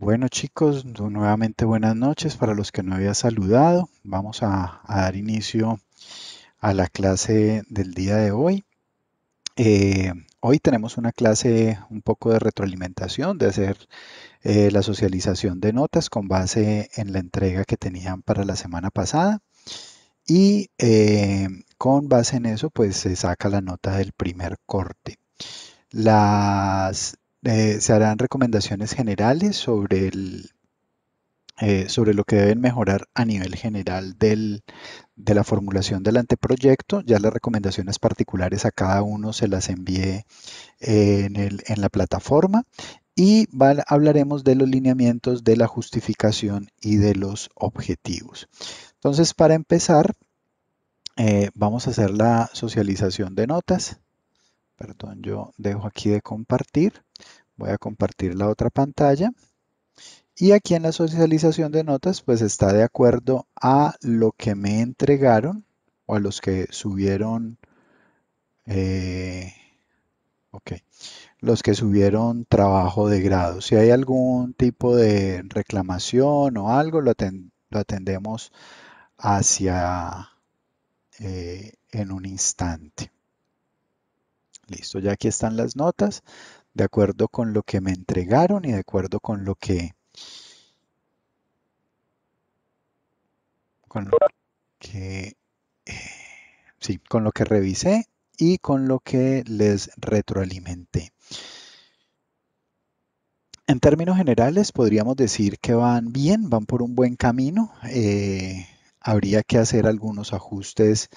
Bueno chicos, nuevamente buenas noches para los que no había saludado. Vamos a, dar inicio a la clase del día de hoy. Eh, hoy tenemos una clase un poco de retroalimentación, de hacer eh, la socialización de notas con base en la entrega que tenían para la semana pasada. Y eh, con base en eso, pues se saca la nota del primer corte. Las eh, se harán recomendaciones generales sobre, eh, sobre lo que deben mejorar a nivel general de la formulación del anteproyecto. Ya las recomendaciones particulares a cada uno se las envié eh, en, la plataforma y hablaremos de los lineamientos, de la justificación y de los objetivos. Entonces, para empezar, vamos a hacer la socialización de notas. Perdón, yo dejo aquí de compartir. Voy a compartir la otra pantalla. Y aquí en la socialización de notas, pues está de acuerdo a lo que me entregaron o a los que subieron, eh, los que subieron trabajo de grado. Si hay algún tipo de reclamación o algo, lo, atendemos hacia eh, en un instante. Listo, ya aquí están las notas de acuerdo con lo que me entregaron y de acuerdo con lo que... Con lo que... Eh, sí, con lo que revisé y con lo que les retroalimenté. En términos generales, podríamos decir que van bien, van por un buen camino. Eh, habría que hacer algunos ajustes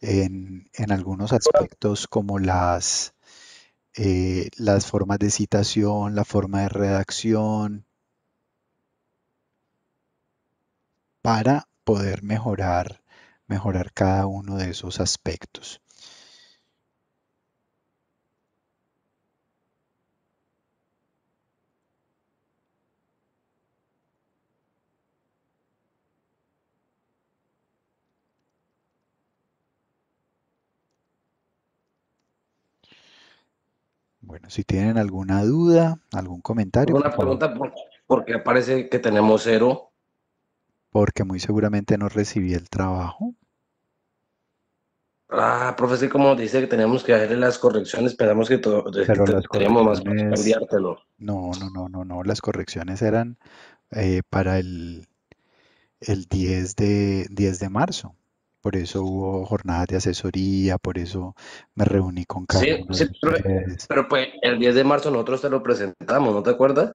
en, algunos aspectos como las eh, las formas de citación, la forma de redacción, para poder mejorar cada uno de esos aspectos. Bueno, si tienen alguna duda, algún comentario. Una pregunta, por, qué aparece que tenemos cero? Porque muy seguramente no recibí el trabajo. Ah, profesor, como dice que tenemos que hacerle las correcciones, esperamos que, todo, Pero más para No, no, no, no, no, las correcciones eran eh, para el, el 10 de, 10 de marzo por eso hubo jornadas de asesoría, por eso me reuní con Carlos. Sí, pero, pues el 10 de marzo nosotros te lo presentamos, ¿no te acuerdas?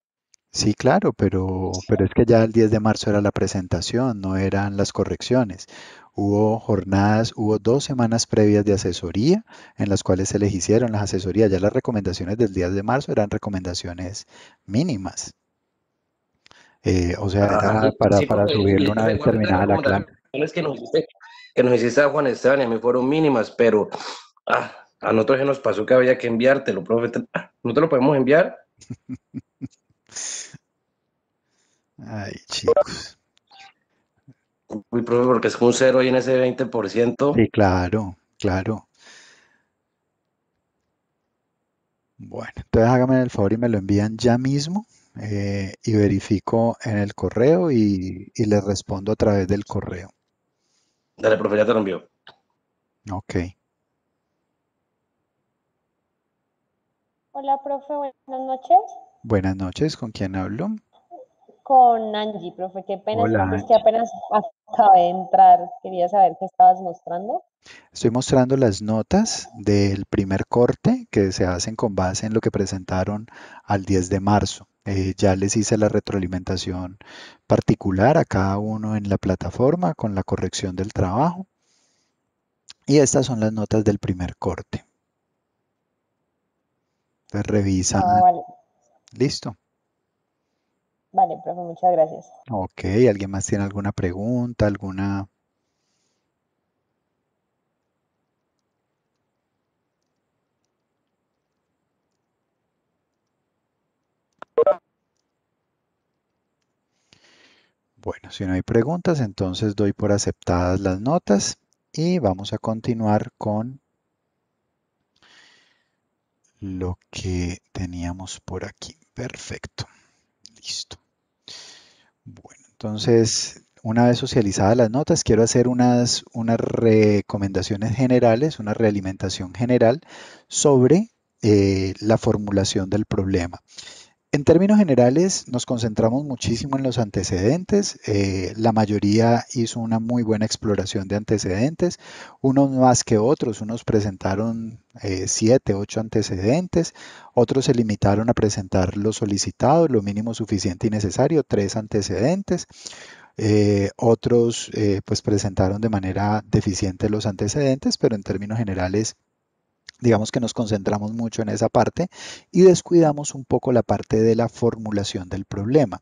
Sí, claro, pero, pero es que ya el 10 de marzo era la presentación, no eran las correcciones. Hubo jornadas, hubo dos semanas previas de asesoría en las cuales se les hicieron las asesorías. Ya las recomendaciones del 10 de marzo eran recomendaciones mínimas. Eh, o sea, ah, para, para subirlo una vez terminada la clase. que nos que nos hiciste a Juan Esteban y a mí fueron mínimas, pero ah, a nosotros ya nos pasó que había que enviártelo, profe. Ah, ¿No te lo podemos enviar? Ay, chicos. Uy, profe, porque es un cero ahí en ese 20%. Sí, claro, claro. Bueno, entonces hágame el favor y me lo envían ya mismo eh, y verifico en el correo y, y les respondo a través del correo. Dale, profe, ya te lo Ok. Hola, profe, buenas noches. Buenas noches, ¿con quién hablo? con Angie, profe. Qué pena, que apenas acabé de entrar. Quería saber qué estabas mostrando. Estoy mostrando las notas del primer corte que se hacen con base en lo que presentaron al 10 de marzo. Eh, ya les hice la retroalimentación particular a cada uno en la plataforma con la corrección del trabajo. Y estas son las notas del primer corte. Entonces revisa. Ah, Listo. Vale, profe, muchas gracias. Ok, ¿alguien más tiene alguna pregunta, alguna... Bueno, si no hay preguntas, entonces doy por aceptadas las notas y vamos a continuar con lo que teníamos por aquí. Perfecto. Listo. Bueno, entonces, una vez socializadas las notas, quiero hacer unas, unas recomendaciones generales, una realimentación general sobre eh, la formulación del problema. En términos generales, nos concentramos muchísimo en los antecedentes. Eh, la mayoría hizo una muy buena exploración de antecedentes, unos más que otros. Unos presentaron eh, siete, ocho antecedentes, otros se limitaron a presentar lo solicitado, lo mínimo suficiente y necesario, tres antecedentes. Eh, otros eh, pues presentaron de manera deficiente los antecedentes, pero en términos generales digamos que nos concentramos mucho en esa parte y descuidamos un poco la parte de la formulación del problema.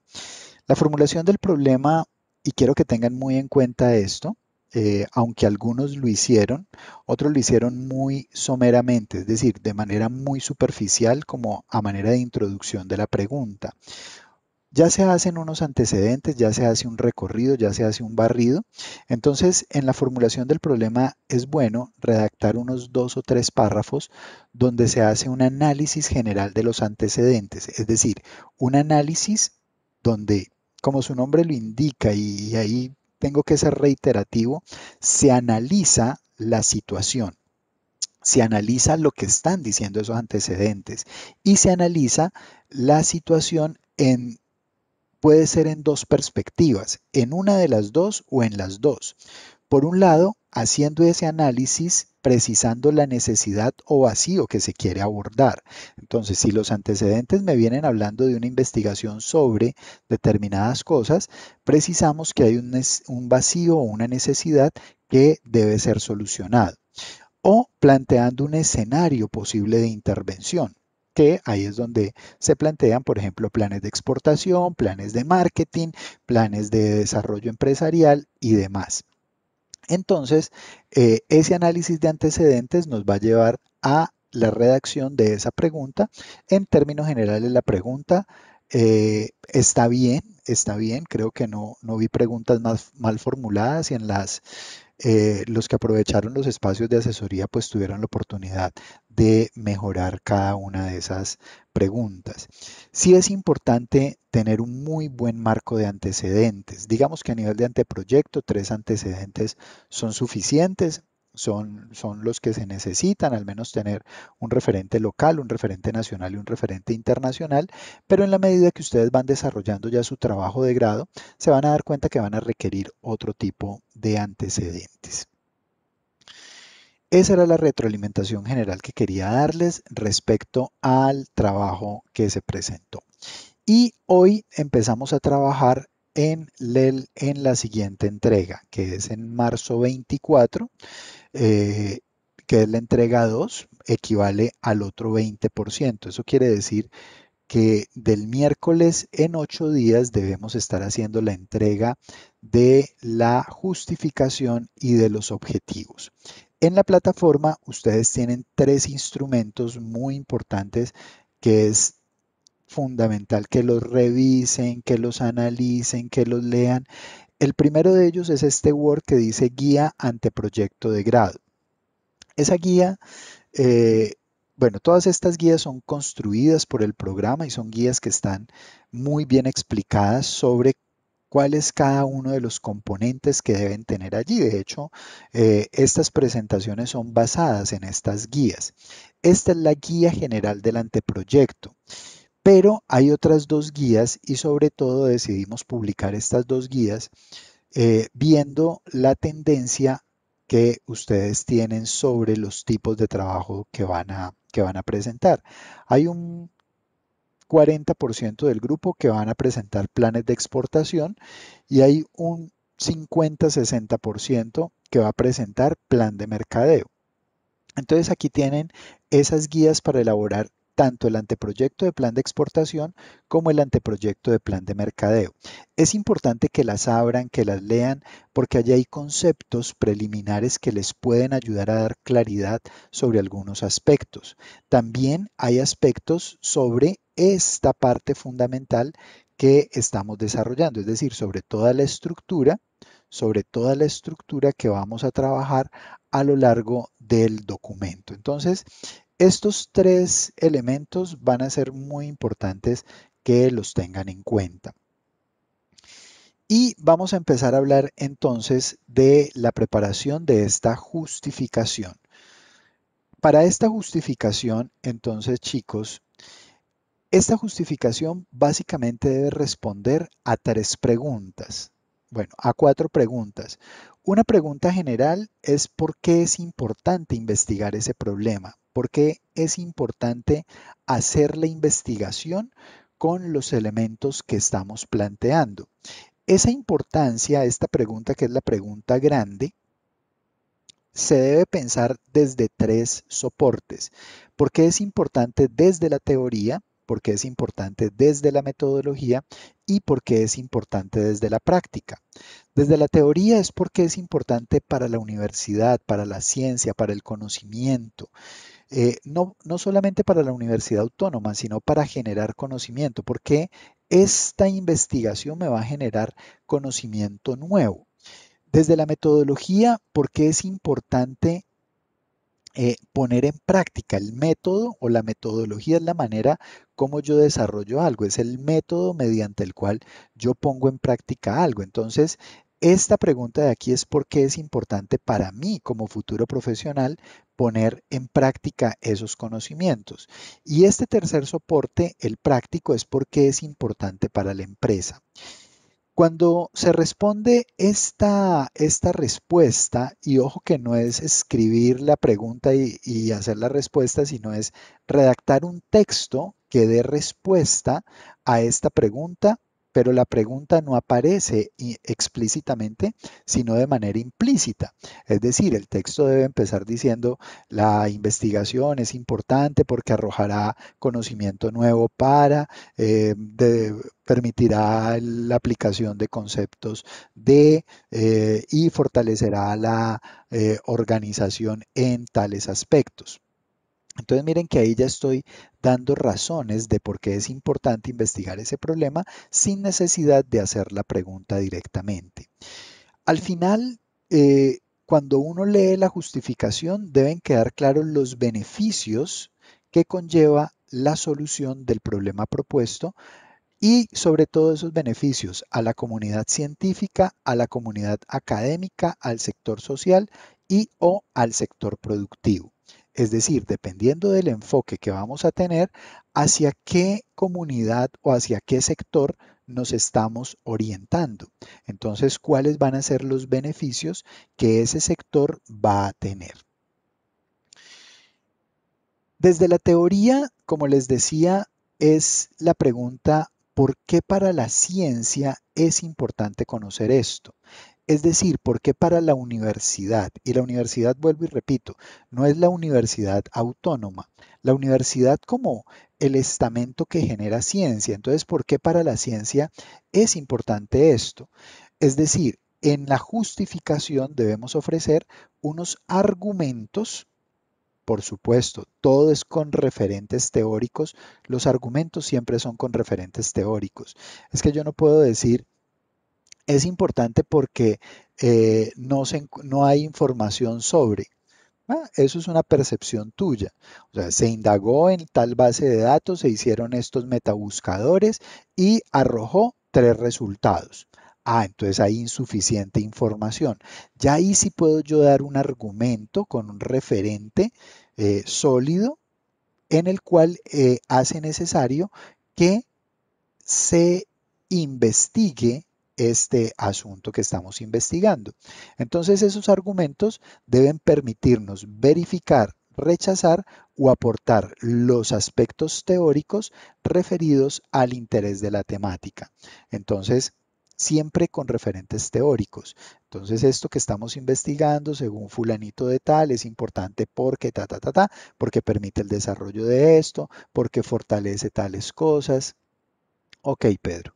La formulación del problema, y quiero que tengan muy en cuenta esto, eh, aunque algunos lo hicieron, otros lo hicieron muy someramente, es decir, de manera muy superficial como a manera de introducción de la pregunta ya se hacen unos antecedentes, ya se hace un recorrido, ya se hace un barrido. Entonces, en la formulación del problema es bueno redactar unos dos o tres párrafos donde se hace un análisis general de los antecedentes, es decir, un análisis donde, como su nombre lo indica, y ahí tengo que ser reiterativo, se analiza la situación se analiza lo que están diciendo esos antecedentes y se analiza la situación en puede ser en dos perspectivas, en una de las dos o en las dos. Por un lado, haciendo ese análisis precisando la necesidad o vacío que se quiere abordar. Entonces, si los antecedentes me vienen hablando de una investigación sobre determinadas cosas, precisamos que hay un, vacío o una necesidad que debe ser solucionado. O planteando un escenario posible de intervención que ahí es donde se plantean, por ejemplo, planes de exportación, planes de marketing, planes de desarrollo empresarial y demás. Entonces, eh, ese análisis de antecedentes nos va a llevar a la redacción de esa pregunta. En términos generales, la pregunta eh, está bien, está bien. Creo que no, no vi preguntas más, mal formuladas y en las eh, los que aprovecharon los espacios de asesoría pues tuvieron la oportunidad de mejorar cada una de esas preguntas. Sí es importante tener un muy buen marco de antecedentes. Digamos que a nivel de anteproyecto, tres antecedentes son suficientes son, son los que se necesitan, al menos tener un referente local, un referente nacional y un referente internacional, pero en la medida que ustedes van desarrollando ya su trabajo de grado, se van a dar cuenta que van a requerir otro tipo de antecedentes. Esa era la retroalimentación general que quería darles respecto al trabajo que se presentó. Y hoy empezamos a trabajar en, e en la siguiente entrega, que es en marzo 24. Eh, que es la entrega 2, equivale al otro 20%. Eso quiere decir que del miércoles en 8 días debemos estar haciendo la entrega de la justificación y de los objetivos. En la plataforma ustedes tienen tres instrumentos muy importantes que es fundamental que los revisen, que los analicen, que los lean. El primero de ellos es este Word que dice guía anteproyecto de grado. Esa guía, eh, bueno, todas estas guías son construidas por el programa y son guías que están muy bien explicadas sobre cuál es cada uno de los componentes que deben tener allí. De hecho, eh, estas presentaciones son basadas en estas guías. Esta es la guía general del anteproyecto. Pero hay otras dos guías y sobre todo decidimos publicar estas dos guías eh, viendo la tendencia que ustedes tienen sobre los tipos de trabajo que van a, que van a presentar. Hay un 40% del grupo que van a presentar planes de exportación y hay un 50-60% que va a presentar plan de mercadeo. Entonces aquí tienen esas guías para elaborar tanto el anteproyecto de plan de exportación como el anteproyecto de plan de mercadeo. Es importante que las abran, que las lean, porque allí hay conceptos preliminares que les pueden ayudar a dar claridad sobre algunos aspectos. También hay aspectos sobre esta parte fundamental que estamos desarrollando, es decir, sobre toda la estructura, sobre toda la estructura que vamos a trabajar a lo largo del documento. Entonces, estos tres elementos van a ser muy importantes que los tengan en cuenta. Y vamos a empezar a hablar entonces de la preparación de esta justificación. Para esta justificación, entonces chicos, esta justificación básicamente debe responder a tres preguntas. Bueno, a cuatro preguntas. Una pregunta general es por qué es importante investigar ese problema, por qué es importante hacer la investigación con los elementos que estamos planteando. Esa importancia, esta pregunta que es la pregunta grande, se debe pensar desde tres soportes. ¿Por qué es importante desde la teoría? porque es importante desde la metodología y porque es importante desde la práctica. Desde la teoría es porque es importante para la universidad, para la ciencia, para el conocimiento. Eh, no, no solamente para la universidad autónoma, sino para generar conocimiento, porque esta investigación me va a generar conocimiento nuevo. Desde la metodología, porque es importante eh, poner en práctica el método o la metodología es la manera como yo desarrollo algo, es el método mediante el cual yo pongo en práctica algo. Entonces, esta pregunta de aquí es por qué es importante para mí como futuro profesional poner en práctica esos conocimientos. Y este tercer soporte, el práctico, es por qué es importante para la empresa. Cuando se responde esta, respuesta, y ojo que no es escribir la pregunta y, y, hacer la respuesta, sino es redactar un texto que dé respuesta a esta pregunta pero la pregunta no aparece explícitamente, sino de manera implícita. Es decir, el texto debe empezar diciendo, la investigación es importante porque arrojará conocimiento nuevo para, eh, permitirá la aplicación de conceptos de eh, y fortalecerá la eh, organización en tales aspectos. Entonces miren que ahí ya estoy dando razones de por qué es importante investigar ese problema sin necesidad de hacer la pregunta directamente. Al final, eh, cuando uno lee la justificación, deben quedar claros los beneficios que conlleva la solución del problema propuesto y sobre todo esos beneficios a la comunidad científica, a la comunidad académica, al sector social y o al sector productivo. Es decir, dependiendo del enfoque que vamos a tener, hacia qué comunidad o hacia qué sector nos estamos orientando. Entonces, ¿cuáles van a ser los beneficios que ese sector va a tener? Desde la teoría, como les decía, es la pregunta ¿por qué para la ciencia es importante conocer esto? Es decir, ¿por qué para la universidad, y la universidad, vuelvo y repito, no es la universidad autónoma, la universidad como el estamento que genera ciencia. Entonces, ¿por qué para la ciencia es importante esto? Es decir, en la justificación debemos ofrecer unos argumentos por supuesto, todo es con referentes teóricos. Los argumentos siempre son con referentes teóricos. Es que yo no puedo decir es importante porque eh, no, no hay información sobre. eso es una percepción tuya. O sea, se indagó en tal base de datos, se hicieron estos metabuscadores y arrojó tres resultados. Ah, entonces hay insuficiente información. Ya ahí sí puedo yo dar un argumento con un referente eh, sólido en el cual eh, hace necesario que se investigue este asunto que estamos investigando. Entonces esos argumentos deben permitirnos verificar, rechazar o aportar los aspectos teóricos referidos al interés de la temática. Entonces, siempre con referentes teóricos. Entonces, esto que estamos investigando, según fulanito de tal, es importante porque ta, ta, ta, ta, porque permite el desarrollo de esto, porque fortalece tales cosas. Ok, Pedro.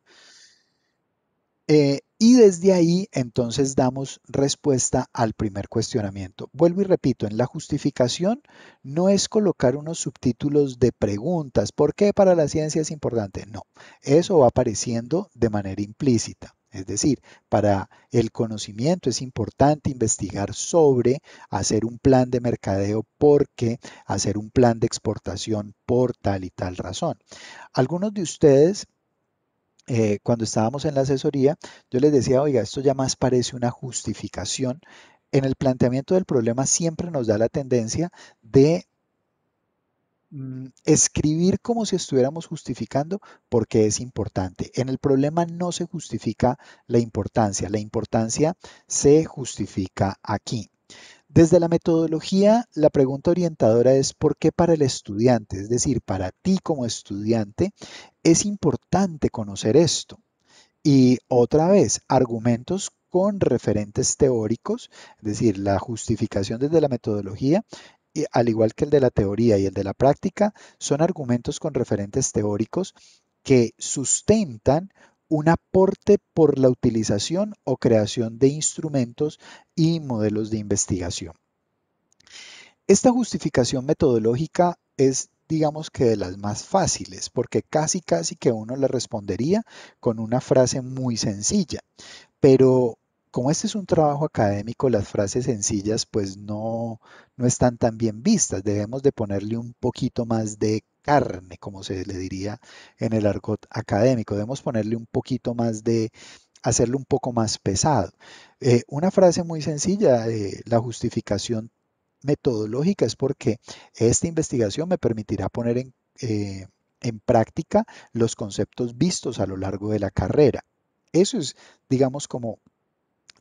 Eh, y desde ahí entonces damos respuesta al primer cuestionamiento. Vuelvo y repito, en la justificación no es colocar unos subtítulos de preguntas, ¿por qué para la ciencia es importante? No, eso va apareciendo de manera implícita. Es decir, para el conocimiento es importante investigar sobre, hacer un plan de mercadeo porque, hacer un plan de exportación por tal y tal razón. Algunos de ustedes eh, cuando estábamos en la asesoría, yo les decía, oiga, esto ya más parece una justificación. En el planteamiento del problema siempre nos da la tendencia de mm, escribir como si estuviéramos justificando porque es importante. En el problema no se justifica la importancia, la importancia se justifica aquí. Desde la metodología, la pregunta orientadora es por qué para el estudiante, es decir, para ti como estudiante, es importante conocer esto. Y otra vez, argumentos con referentes teóricos, es decir, la justificación desde la metodología, y al igual que el de la teoría y el de la práctica, son argumentos con referentes teóricos que sustentan un aporte por la utilización o creación de instrumentos y modelos de investigación. Esta justificación metodológica es digamos que de las más fáciles, porque casi casi que uno le respondería con una frase muy sencilla, pero como este es un trabajo académico, las frases sencillas pues no, no están tan bien vistas. Debemos de ponerle un poquito más de carne, como se le diría en el argot académico. Debemos ponerle un poquito más de, hacerlo un poco más pesado. Eh, una frase muy sencilla, de la justificación metodológica es porque esta investigación me permitirá poner en, eh, en práctica los conceptos vistos a lo largo de la carrera. Eso es, digamos, como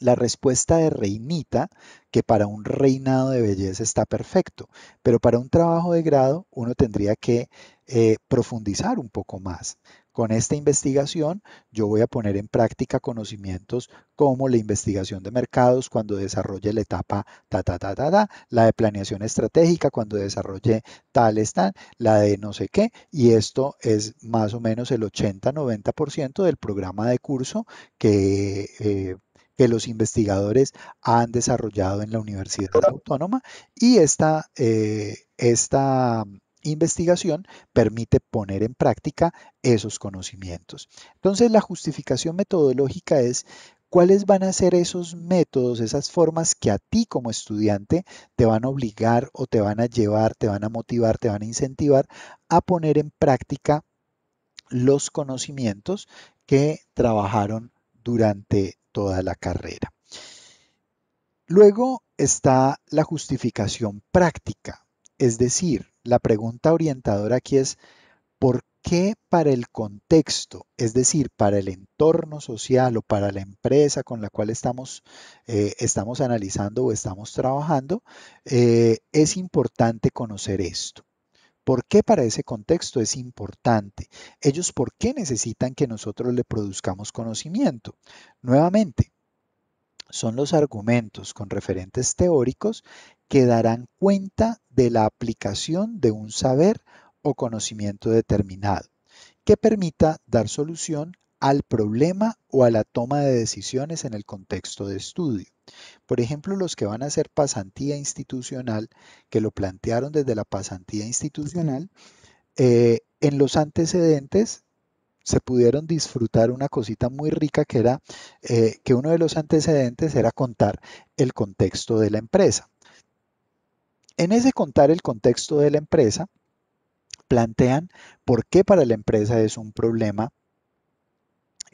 la respuesta de reinita, que para un reinado de belleza está perfecto, pero para un trabajo de grado uno tendría que eh, profundizar un poco más. Con esta investigación yo voy a poner en práctica conocimientos como la investigación de mercados cuando desarrolle la etapa ta ta ta ta, ta la de planeación estratégica cuando desarrolle tal tal, la de no sé qué y esto es más o menos el 80-90% del programa de curso que eh, que los investigadores han desarrollado en la Universidad Autónoma y esta, eh, esta investigación permite poner en práctica esos conocimientos. Entonces, la justificación metodológica es cuáles van a ser esos métodos, esas formas que a ti como estudiante te van a obligar o te van a llevar, te van a motivar, te van a incentivar a poner en práctica los conocimientos que trabajaron durante toda la carrera. Luego está la justificación práctica, es decir, la pregunta orientadora aquí es, ¿por qué para el contexto, es decir, para el entorno social o para la empresa con la cual estamos, eh, estamos analizando o estamos trabajando, eh, es importante conocer esto? ¿Por qué para ese contexto es importante? Ellos, ¿por qué necesitan que nosotros le produzcamos conocimiento? Nuevamente, son los argumentos con referentes teóricos que darán cuenta de la aplicación de un saber o conocimiento determinado, que permita dar solución al problema o a la toma de decisiones en el contexto de estudio. Por ejemplo, los que van a hacer pasantía institucional, que lo plantearon desde la pasantía institucional, eh, en los antecedentes se pudieron disfrutar una cosita muy rica que era eh, que uno de los antecedentes era contar el contexto de la empresa. En ese contar el contexto de la empresa, plantean por qué para la empresa es un problema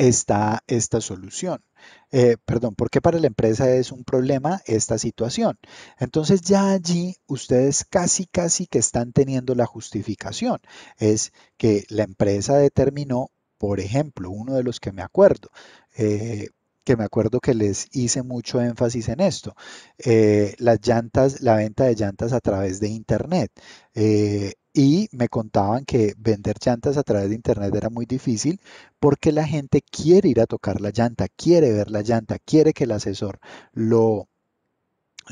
está esta solución. Eh, perdón, ¿por qué para la empresa es un problema esta situación? Entonces ya allí ustedes casi, casi que están teniendo la justificación. Es que la empresa determinó, por ejemplo, uno de los que me acuerdo, eh, que me acuerdo que les hice mucho énfasis en esto, eh, las llantas, la venta de llantas a través de Internet y me contaban que vender llantas a través de internet era muy difícil porque la gente quiere ir a tocar la llanta, quiere ver la llanta, quiere que el asesor lo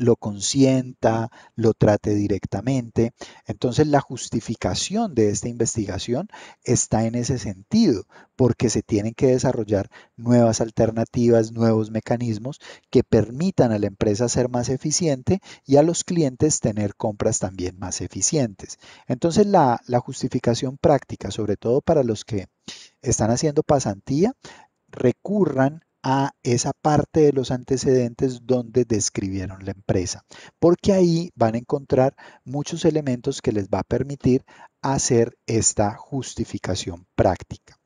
lo consienta, lo trate directamente. Entonces la justificación de esta investigación está en ese sentido, porque se tienen que desarrollar nuevas alternativas, nuevos mecanismos que permitan a la empresa ser más eficiente y a los clientes tener compras también más eficientes. Entonces la, justificación práctica, sobre todo para los que están haciendo pasantía, recurran a esa parte de los antecedentes donde describieron la empresa, porque ahí van a encontrar muchos elementos que les va a permitir hacer esta justificación práctica.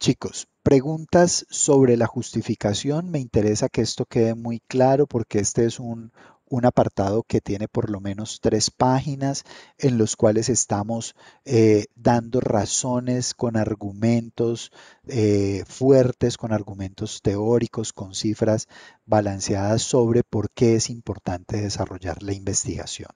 Chicos, preguntas sobre la justificación. Me interesa que esto quede muy claro porque este es un, un apartado que tiene por lo menos tres páginas en los cuales estamos eh, dando razones con argumentos eh, fuertes, con argumentos teóricos, con cifras balanceadas sobre por qué es importante desarrollar la investigación.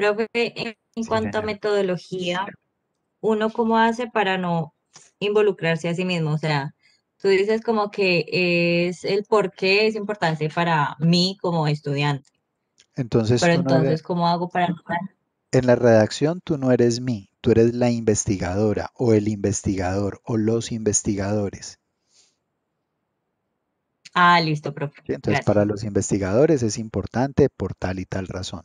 Profe, en, cuanto a metodología, uno cómo hace para no involucrarse a sí mismo, o sea, tú dices como que es el por qué es importante para mí como estudiante. Entonces, Pero entonces, ¿cómo hago para... En la redacción tú no eres mí, tú eres la investigadora o el investigador o los investigadores. Ah, listo, profe. Entonces, para los investigadores es importante por tal y tal razón.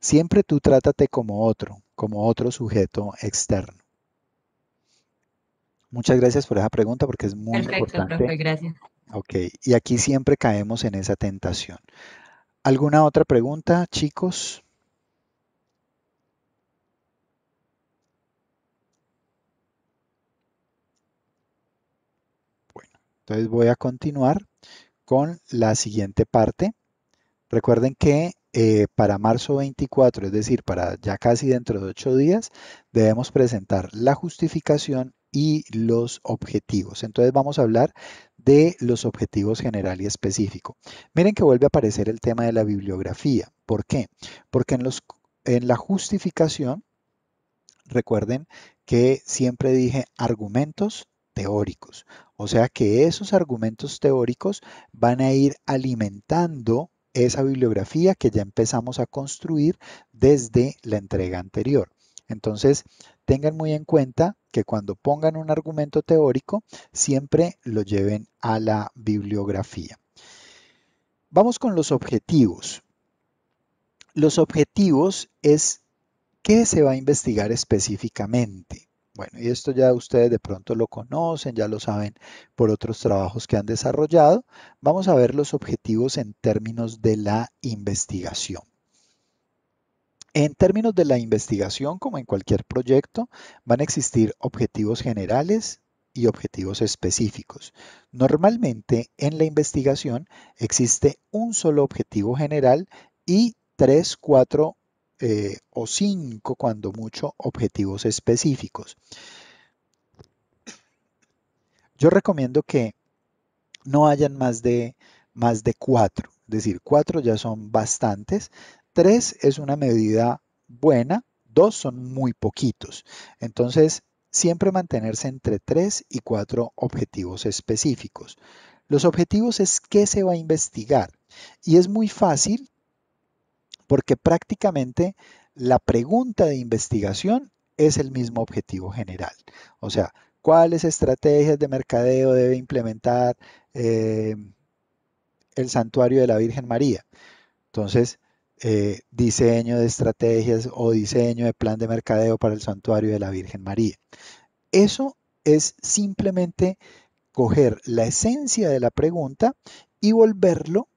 Siempre tú trátate como otro, como otro sujeto externo. Muchas gracias por esa pregunta porque es muy Perfecto, importante. Profe, gracias. Ok, y aquí siempre caemos en esa tentación. ¿Alguna otra pregunta, chicos? Bueno, entonces voy a continuar con la siguiente parte. Recuerden que eh, para marzo 24, es decir, para ya casi dentro de ocho días, debemos presentar la justificación y los objetivos. Entonces vamos a hablar de los objetivos general y específico. Miren que vuelve a aparecer el tema de la bibliografía. ¿Por qué? Porque en, los, en la justificación, recuerden que siempre dije argumentos teóricos. O sea que esos argumentos teóricos van a ir alimentando esa bibliografía que ya empezamos a construir desde la entrega anterior. Entonces, tengan muy en cuenta que cuando pongan un argumento teórico, siempre lo lleven a la bibliografía. Vamos con los objetivos. Los objetivos es qué se va a investigar específicamente. Bueno, y esto ya ustedes de pronto lo conocen, ya lo saben por otros trabajos que han desarrollado. Vamos a ver los objetivos en términos de la investigación. En términos de la investigación, como en cualquier proyecto, van a existir objetivos generales y objetivos específicos. Normalmente en la investigación existe un solo objetivo general y tres, cuatro eh, o cinco, cuando mucho, objetivos específicos. Yo recomiendo que no hayan más de, más de cuatro, es decir, cuatro ya son bastantes, tres es una medida buena, dos son muy poquitos. Entonces, siempre mantenerse entre tres y cuatro objetivos específicos. Los objetivos es qué se va a investigar y es muy fácil porque prácticamente la pregunta de investigación es el mismo objetivo general. O sea, ¿cuáles estrategias de mercadeo debe implementar eh, el santuario de la Virgen María? Entonces, eh, diseño de estrategias o diseño de plan de mercadeo para el santuario de la Virgen María. Eso es simplemente coger la esencia de la pregunta y volverlo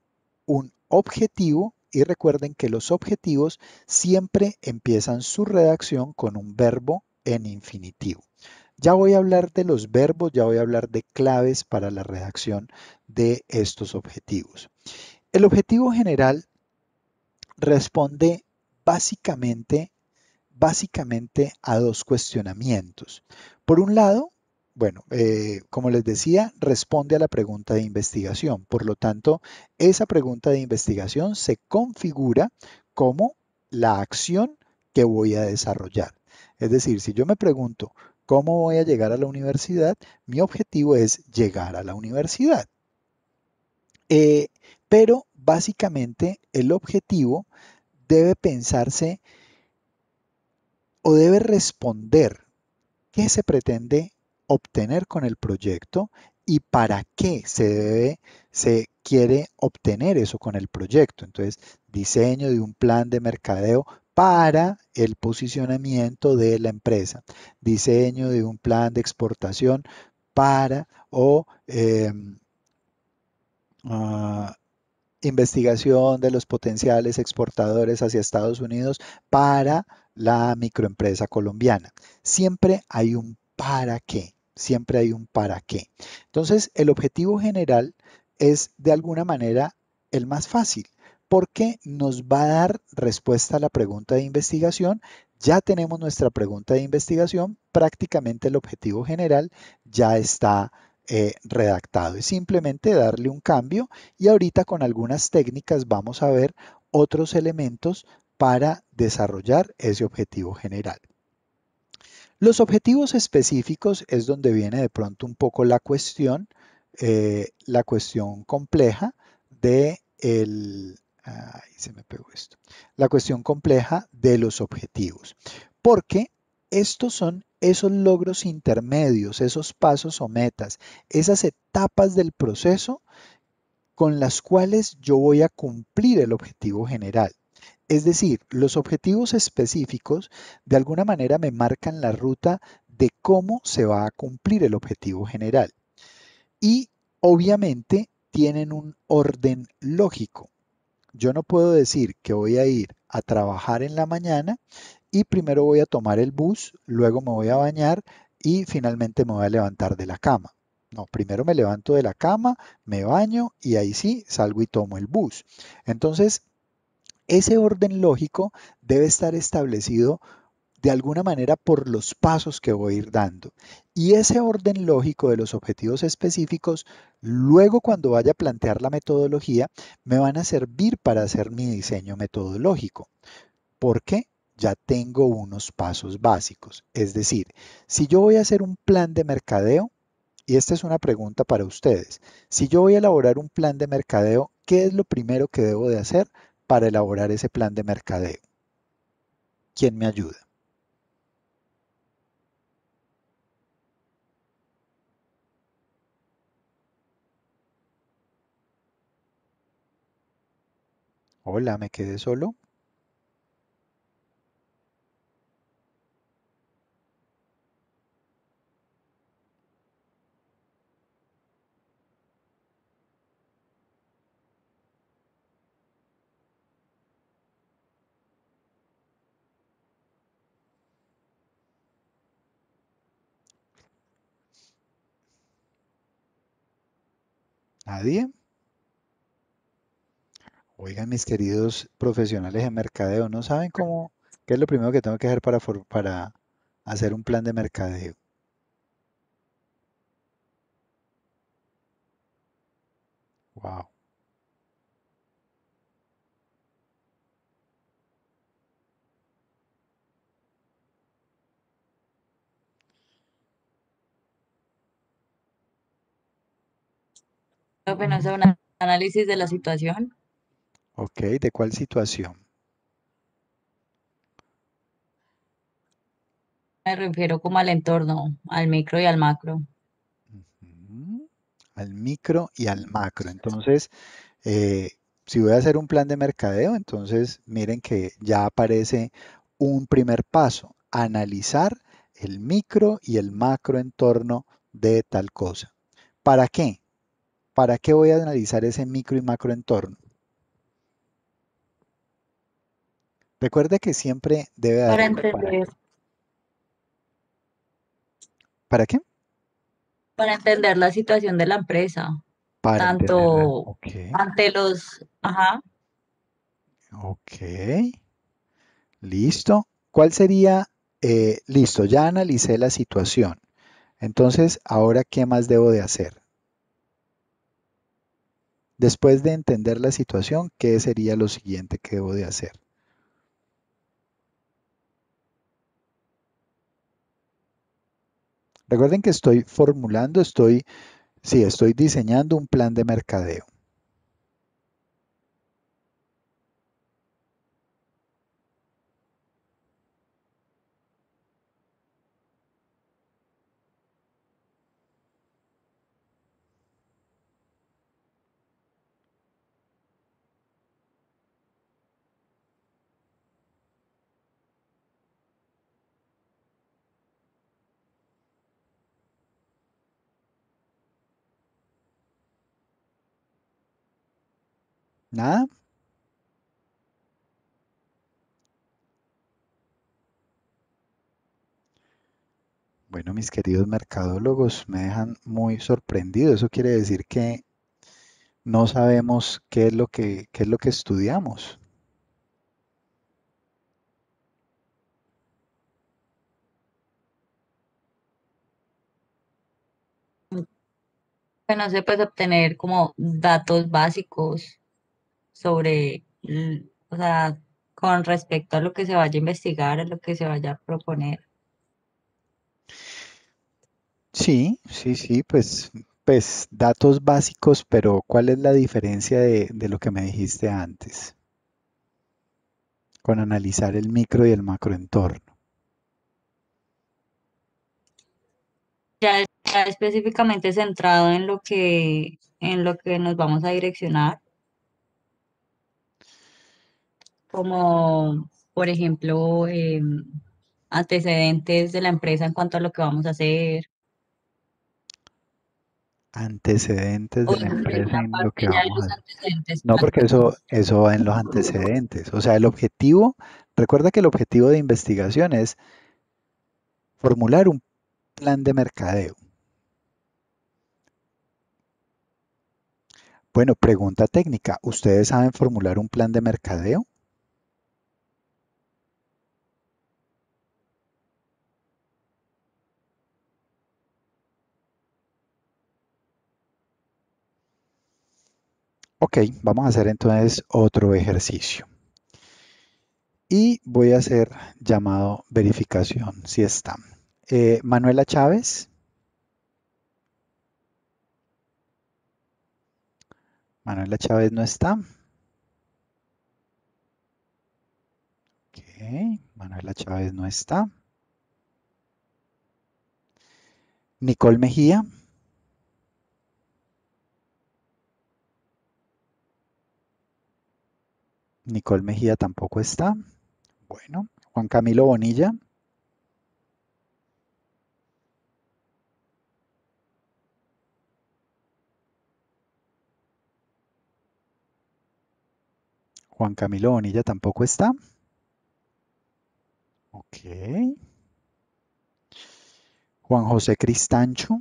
un objetivo y recuerden que los objetivos siempre empiezan su redacción con un verbo en infinitivo. Ya voy a hablar de los verbos, ya voy a hablar de claves para la redacción de estos objetivos. El objetivo general responde básicamente, básicamente a dos cuestionamientos. Por un lado, bueno, eh, como les decía, responde a la pregunta de investigación. Por lo tanto, esa pregunta de investigación se configura como la acción que voy a desarrollar. Es decir, si yo me pregunto, ¿cómo voy a llegar a la universidad? Mi objetivo es llegar a la universidad. Eh, pero básicamente el objetivo debe pensarse o debe responder qué se pretende obtener con el proyecto y para qué se debe, se quiere obtener eso con el proyecto. Entonces, diseño de un plan de mercadeo para el posicionamiento de la empresa, diseño de un plan de exportación para o em, ah, investigación de los potenciales exportadores hacia Estados Unidos para la microempresa colombiana. Siempre hay un para qué siempre hay un para qué. Entonces, el objetivo general es de alguna manera el más fácil porque nos va a dar respuesta a la pregunta de investigación. Ya tenemos nuestra pregunta de investigación, prácticamente el objetivo general ya está eh, redactado. Es simplemente darle un cambio y ahorita con algunas técnicas vamos a ver otros elementos para desarrollar ese objetivo general. Los objetivos específicos es donde viene de pronto un poco la cuestión, eh, la cuestión compleja de la cuestión compleja de los objetivos, porque estos son esos logros intermedios, esos pasos o metas, esas etapas del proceso con las cuales yo voy a cumplir el objetivo general. Es decir, los objetivos específicos de alguna manera me marcan la ruta de cómo se va a cumplir el objetivo general. Y obviamente tienen un orden lógico. Yo no puedo decir que voy a ir a trabajar en la mañana y primero voy a tomar el bus, luego me voy a bañar y finalmente me voy a levantar de la cama. No, primero me levanto de la cama, me baño y ahí sí salgo y tomo el bus. Entonces, ese orden lógico debe estar establecido de alguna manera por los pasos que voy a ir dando. Y ese orden lógico de los objetivos específicos, luego cuando vaya a plantear la metodología, me van a servir para hacer mi diseño metodológico. ¿Por qué? ya tengo unos pasos básicos. Es decir, si yo voy a hacer un plan de mercadeo, y esta es una pregunta para ustedes, si yo voy a elaborar un plan de mercadeo, ¿qué es lo primero que debo de hacer? para elaborar ese plan de mercadeo. ¿Quién me ayuda? Hola, ¿me quedé solo? ¿Nadie? Oigan, mis queridos profesionales de mercadeo, ¿no saben cómo, qué es lo primero que tengo que hacer para, para hacer un plan de mercadeo? Wow. Que nos un análisis de la situación. Ok, ¿de cuál situación? Me refiero como al entorno, al micro y al macro. Al micro y al macro. Entonces, eh, si voy a hacer un plan de mercadeo, entonces miren que ya aparece un primer paso, analizar el micro y el macro entorno de tal cosa. ¿Para qué? ¿para qué voy a analizar ese micro y macro entorno? Recuerde que siempre debe haber... Para entender. Para, qué? Para entender la situación de la empresa. Para tanto ante los... Ajá. Ok. Listo. ¿Cuál sería? Eh, listo, ya analicé la situación. Entonces, ahora, ¿qué más debo de hacer? Después de entender la situación, ¿qué sería lo siguiente que debo de hacer? Recuerden que estoy formulando, estoy, sí, estoy diseñando un plan de mercadeo. Bueno, mis queridos mercadólogos, me dejan muy sorprendido. Eso quiere decir que no sabemos qué es lo que, qué es lo que estudiamos. Bueno, se puede obtener como datos básicos sobre, o sea, con respecto a lo que se vaya a investigar, a lo que se vaya a proponer. Sí, sí, sí, pues, pues datos básicos, pero ¿cuál es la diferencia de, lo que me dijiste antes? Con analizar el micro y el macroentorno. Ya, ya específicamente centrado en lo que en lo que nos vamos a direccionar como, por ejemplo, em, antecedentes de la empresa en cuanto a lo que vamos a hacer. Antecedentes de la empresa en lo que vamos a hacer. No, porque eso, eso va en los antecedentes. O sea, el objetivo, recuerda que el objetivo de investigación es formular un plan de mercadeo. Bueno, pregunta técnica. ¿Ustedes saben formular un plan de mercadeo? Ok, vamos a hacer entonces otro ejercicio. Y voy a hacer llamado verificación, si está. Eh, Manuela Chávez. Manuela Chávez no está. Ok, Manuela Chávez no está. Nicole Mejía. Nicole Mejía tampoco está. Bueno, Juan Camilo Bonilla. Juan Camilo Bonilla tampoco está. Ok. Juan José Cristancho.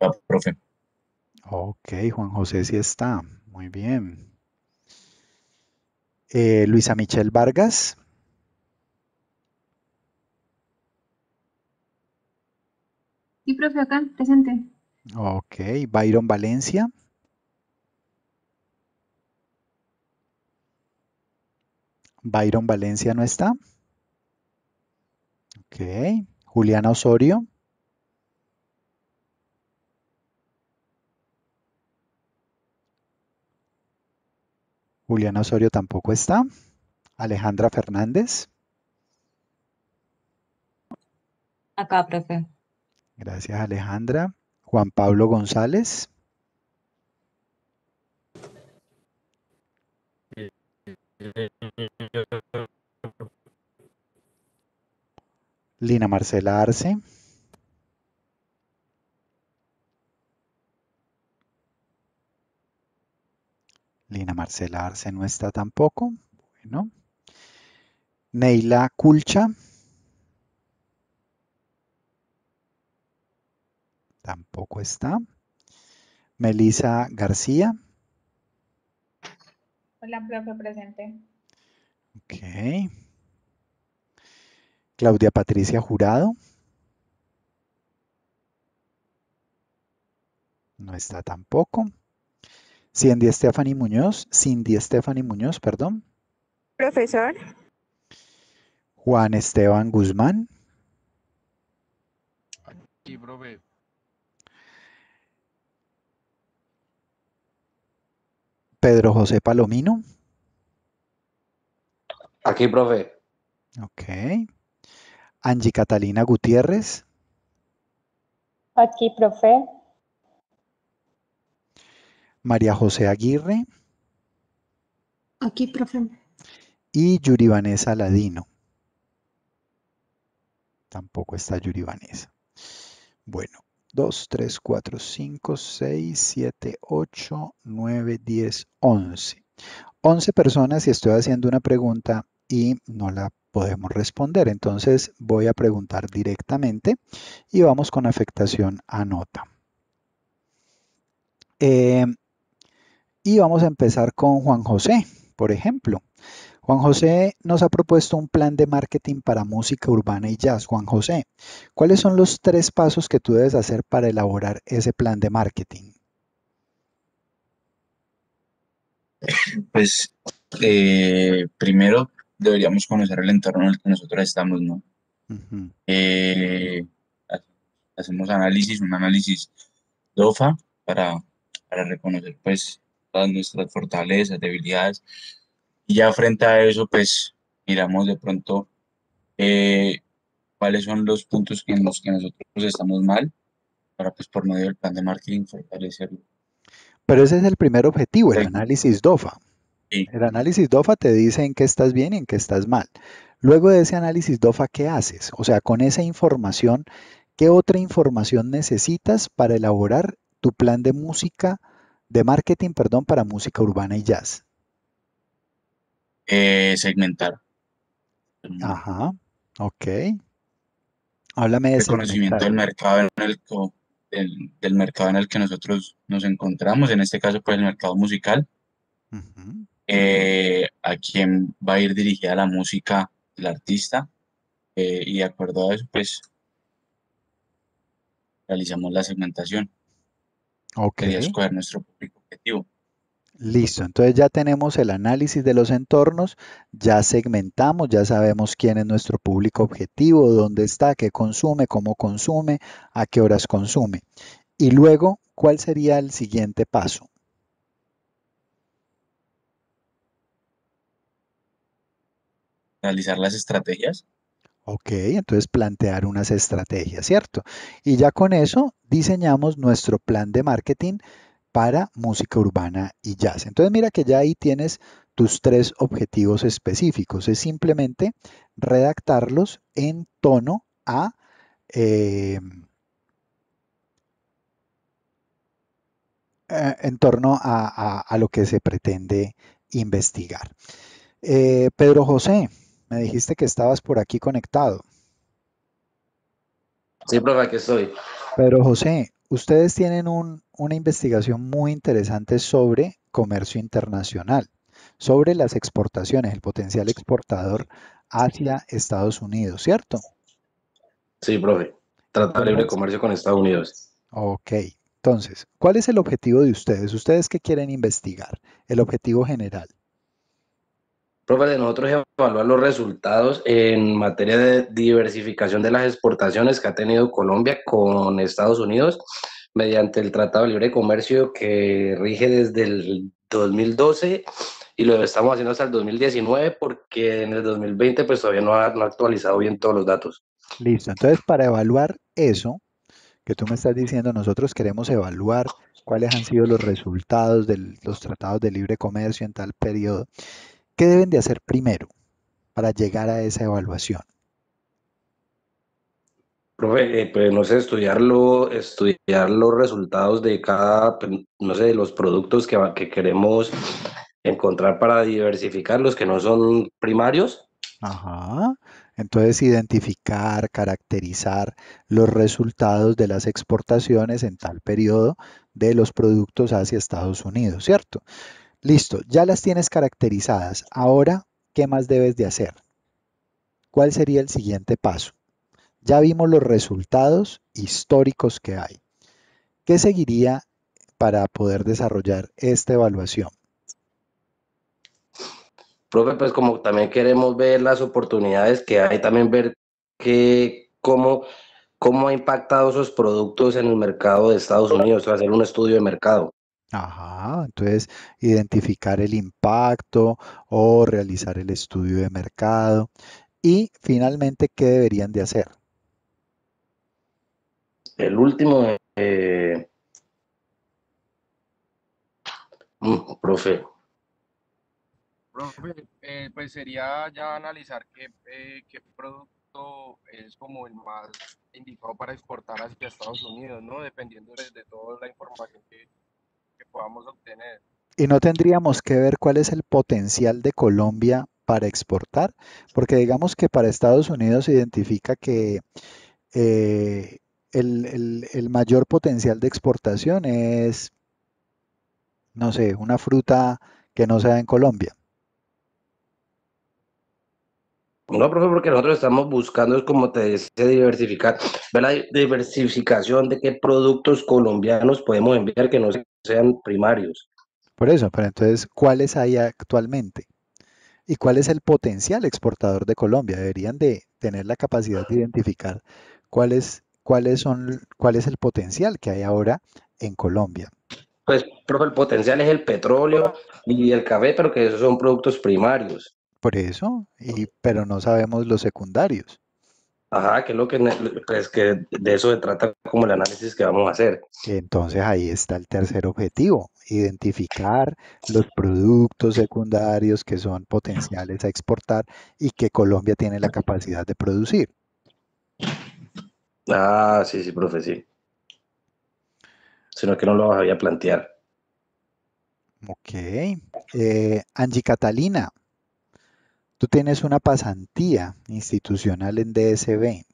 Ah, profe. Ok, Juan José sí está. Muy bien. Eh, Luisa Michelle Vargas. Y profe, acá, presente. Ok, Byron Valencia. Byron Valencia no está. Ok, Juliana Osorio. Juliana Osorio tampoco está. Alejandra Fernández. Acá, profe. Gracias, Alejandra. Juan Pablo González. Lina Marcela Arce. Lina Marcela Arce no está tampoco. Bueno. Neila Culcha. Tampoco está. Melisa García. Hola, profe, presente. Ok. Claudia Patricia Jurado. No está tampoco. Cindy Stephanie Muñoz, Cindy Stephanie Muñoz, perdón. Profesor. Juan Esteban Guzmán. Aquí, profe. Pedro José Palomino. Aquí, profe. Ok. Angie Catalina Gutiérrez. Aquí, profe. María José Aguirre. Aquí, profe. Y Yuri Vanessa Ladino. Tampoco está Yuri Vanessa. Bueno, 2, 3, 4, 5, 6, 7, 8, 9, 10, 11. 11 personas y estoy haciendo una pregunta y no la podemos responder. Entonces voy a preguntar directamente y vamos con afectación a nota. Eh, y vamos a empezar con Juan José, por ejemplo. Juan José nos ha propuesto un plan de marketing para música urbana y jazz. Juan José, ¿cuáles son los tres pasos que tú debes hacer para elaborar ese plan de marketing? Pues eh, primero deberíamos conocer el entorno en el que nosotros estamos, ¿no? Eh, hacemos análisis, un análisis DOFA para, para reconocer pues nuestras fortalezas, debilidades. Y ya frente a eso, pues miramos de pronto eh, cuáles son los puntos en los que nosotros pues, estamos mal para, pues, por medio del plan de marketing, fortalecerlo. Pero ese es el primer objetivo, el análisis DOFA. El análisis DOFA te dice en qué estás bien y en qué estás mal. Luego de ese análisis DOFA, ¿qué haces? O sea, con esa información, ¿qué otra información necesitas para elaborar tu plan de música? de marketing, perdón, para música urbana y jazz? Eh, segmentar. Ajá, ok. Háblame de el conocimiento del mercado en el, del, mercado en el que nosotros nos encontramos, en este caso pues el mercado musical. Eh, a quién va a ir dirigida la música del artista eh, y de acuerdo a eso pues realizamos la segmentación. Ok. nuestro público objetivo. Listo, entonces ya tenemos el análisis de los entornos, ya segmentamos, ya sabemos quién es nuestro público objetivo, dónde está, qué consume, cómo consume, a qué horas consume. Y luego, ¿cuál sería el siguiente paso? Analizar las estrategias Ok, entonces plantear unas estrategias, ¿cierto? Y ya con eso diseñamos nuestro plan de marketing para música urbana y jazz. Entonces mira que ya ahí tienes tus tres objetivos específicos. Es simplemente redactarlos en tono a... Em, eh, en torno a, lo que se pretende investigar. Eh, Pedro José, me dijiste que estabas por aquí conectado. Sí, profe, aquí estoy. Pero José, ustedes tienen una investigación muy interesante sobre comercio internacional, sobre las exportaciones, el potencial exportador hacia Estados Unidos, ¿cierto? Sí, profe. Tratar libre comercio con Estados Unidos. Ok. Entonces, ¿cuál es el objetivo de ustedes? ¿Ustedes qué quieren investigar? El objetivo general. Profe, de nosotros evaluar los resultados en materia de diversificación de las exportaciones que ha tenido Colombia con Estados Unidos mediante el Tratado de Libre Comercio que rige desde el 2012 y lo estamos haciendo hasta el 2019 porque en el 2020 pues todavía no ha, no ha actualizado bien todos los datos. Listo, entonces para evaluar eso que tú me estás diciendo, nosotros queremos evaluar cuáles han sido los resultados de los tratados de libre comercio en tal periodo ¿Qué deben de hacer primero para llegar a esa evaluación? Profe, eh, pues no sé, estudiarlo, estudiar los resultados de cada, pues, no sé, de los productos que, que queremos encontrar para diversificar los que no son primarios. Ajá. Entonces, identificar, caracterizar los resultados de las exportaciones en tal periodo de los productos hacia Estados Unidos, ¿cierto? Listo, ya las tienes caracterizadas. Ahora, ¿qué más debes de hacer? ¿Cuál sería el siguiente paso? Ya vimos los resultados históricos que hay. ¿Qué seguiría para poder desarrollar esta evaluación? Profe, pues como también queremos ver las oportunidades que hay, también ver cómo, cómo ha impactado esos productos en el mercado de Estados Unidos, hacer un estudio de mercado. Ajá, entonces identificar el impacto o realizar el estudio de mercado y finalmente qué deberían de hacer. El último, eh, mm, profe. Profe, eh, pues sería ya analizar eh, qué, producto es como el más indicado para exportar hacia Estados Unidos, ¿no? Dependiendo de toda la información que podamos obtener. Y no tendríamos que ver cuál es el potencial de Colombia para exportar, porque digamos que para Estados Unidos se identifica que eh, el, mayor potencial de exportación es, no sé, una fruta que no sea en Colombia. No, profe, porque nosotros estamos buscando, es como te decía, diversificar, ver la diversificación de qué productos colombianos podemos enviar que no sea, sean primarios. Por eso, pero entonces, ¿cuáles hay actualmente? ¿Y cuál es el potencial exportador de Colombia? Deberían de tener la capacidad de identificar cuál es, cuáles son, cuál es el potencial que hay ahora en Colombia. Pues, el potencial es el petróleo y el café, pero que esos son productos primarios. Por eso, y, pero no sabemos los secundarios. Ajá, que es lo que, es que de eso se trata como el análisis que vamos a hacer. Entonces ahí está el tercer objetivo, identificar los productos secundarios que son potenciales a exportar y que Colombia tiene la capacidad de producir. Ah, sí, sí, profe, sí. Sino que no lo voy a plantear. Ok. Eh, Angie Catalina, Tú tienes una pasantía institucional en DSB.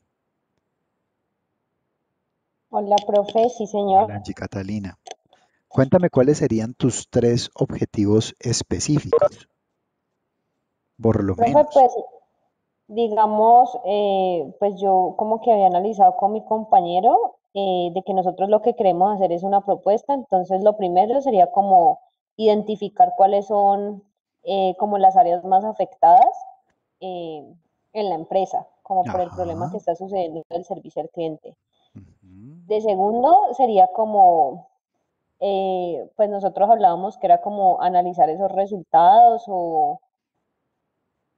Hola, profe, sí, señor. Hola, Angie Catalina. Cuéntame cuáles serían tus tres objetivos específicos. Por lo menos. Pues, digamos, eh, pues yo como que había analizado con mi compañero eh, de que nosotros lo que queremos hacer es una propuesta, entonces lo primero sería como identificar cuáles son eh, como las áreas más afectadas eh, en la empresa, como por el problema que está sucediendo el servicio al cliente. De segundo, sería como, eh, pues nosotros hablábamos que era como analizar esos resultados o...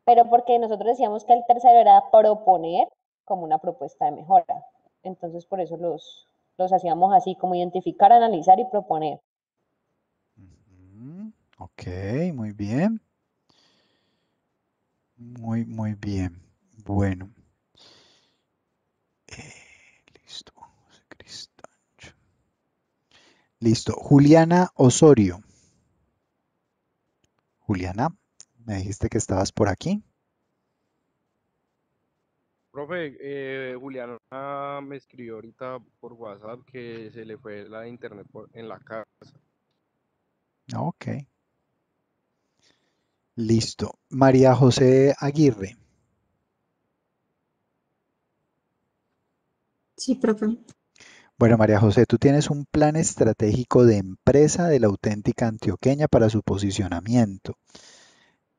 Pero porque nosotros decíamos que el tercero era proponer como una propuesta de mejora. Entonces, por eso los, los hacíamos así, como identificar, analizar y proponer. Ok, muy bien. Muy, muy bien. Bueno. Eh, listo, Listo. Juliana Osorio. Juliana, me dijiste que estabas por aquí. Profe, eh, Juliana me escribió ahorita por WhatsApp que se le fue la internet en la casa. Ok, Listo. María José Aguirre. Sí, profe. Bueno, María José, tú tienes un plan estratégico de empresa de la auténtica antioqueña para su posicionamiento.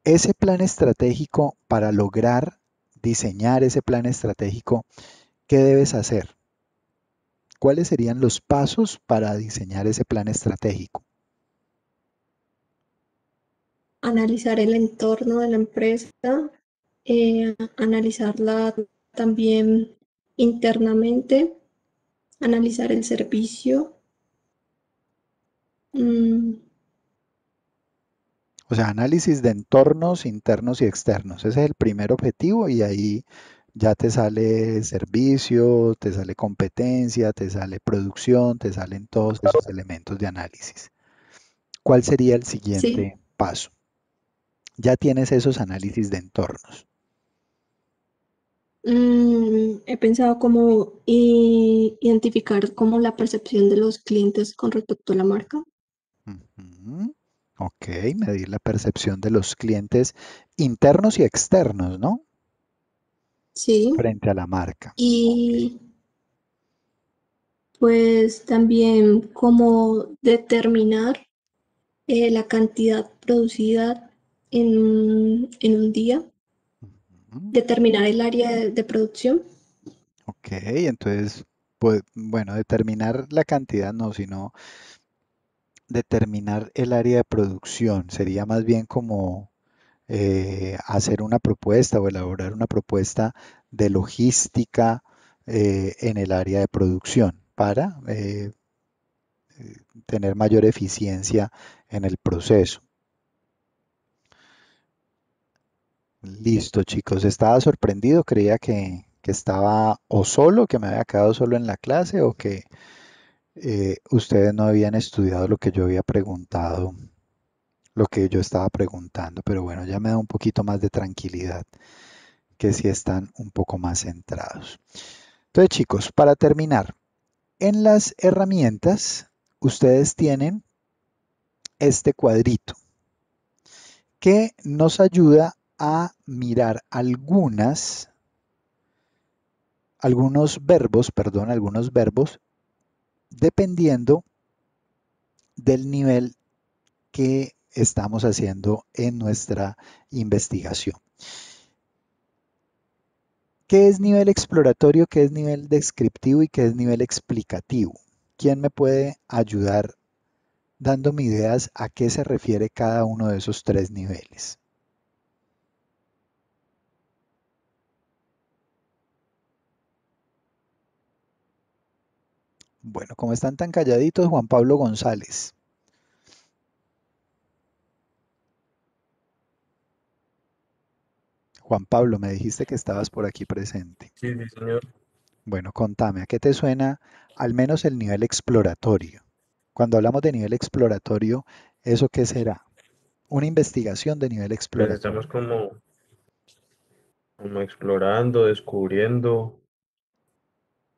Ese plan estratégico, para lograr diseñar ese plan estratégico, ¿qué debes hacer? ¿Cuáles serían los pasos para diseñar ese plan estratégico? analizar el entorno de la empresa, eh, analizarla también internamente, analizar el servicio. Mm. O sea, análisis de entornos internos y externos. Ese es el primer objetivo y ahí ya te sale servicio, te sale competencia, te sale producción, te salen todos esos elementos de análisis. ¿Cuál sería el siguiente paso? ya tienes esos análisis de entornos. Mm, he pensado cómo identificar como la percepción de los clientes con respecto a la marca. Ok, medir la percepción de los clientes internos y externos, ¿no? Sí. Frente a la marca. Y pues también cómo determinar eh, la cantidad producida en, un día, determinar el área de, producción. Ok, entonces, pues, bueno, determinar la cantidad no, sino determinar el área de producción. Sería más bien como eh, hacer una propuesta o elaborar una propuesta de logística eh, en el área de producción para eh, tener mayor eficiencia en el proceso. Listo, chicos. Estaba sorprendido, creía que, estaba o solo, que me había quedado solo en la clase o que eh, ustedes no habían estudiado lo que yo había preguntado, lo que yo estaba preguntando. Pero bueno, ya me da un poquito más de tranquilidad que si están un poco más centrados. Entonces, chicos, para terminar, en las herramientas ustedes tienen este cuadrito que nos ayuda a mirar algunas, algunos verbos, perdón, algunos verbos, dependiendo del nivel que estamos haciendo en nuestra investigación. ¿Qué es nivel exploratorio? ¿Qué es nivel descriptivo? ¿Y qué es nivel explicativo? ¿Quién me puede ayudar dándome ideas a qué se refiere cada uno de esos tres niveles? Bueno, como están tan calladitos, Juan Pablo González. Juan Pablo, me dijiste que estabas por aquí presente. Sí, mi señor. Bueno, contame, ¿a qué te suena al menos el nivel exploratorio? Cuando hablamos de nivel exploratorio, ¿eso qué será? Una investigación de nivel pues exploratorio. estamos como explorando, descubriendo,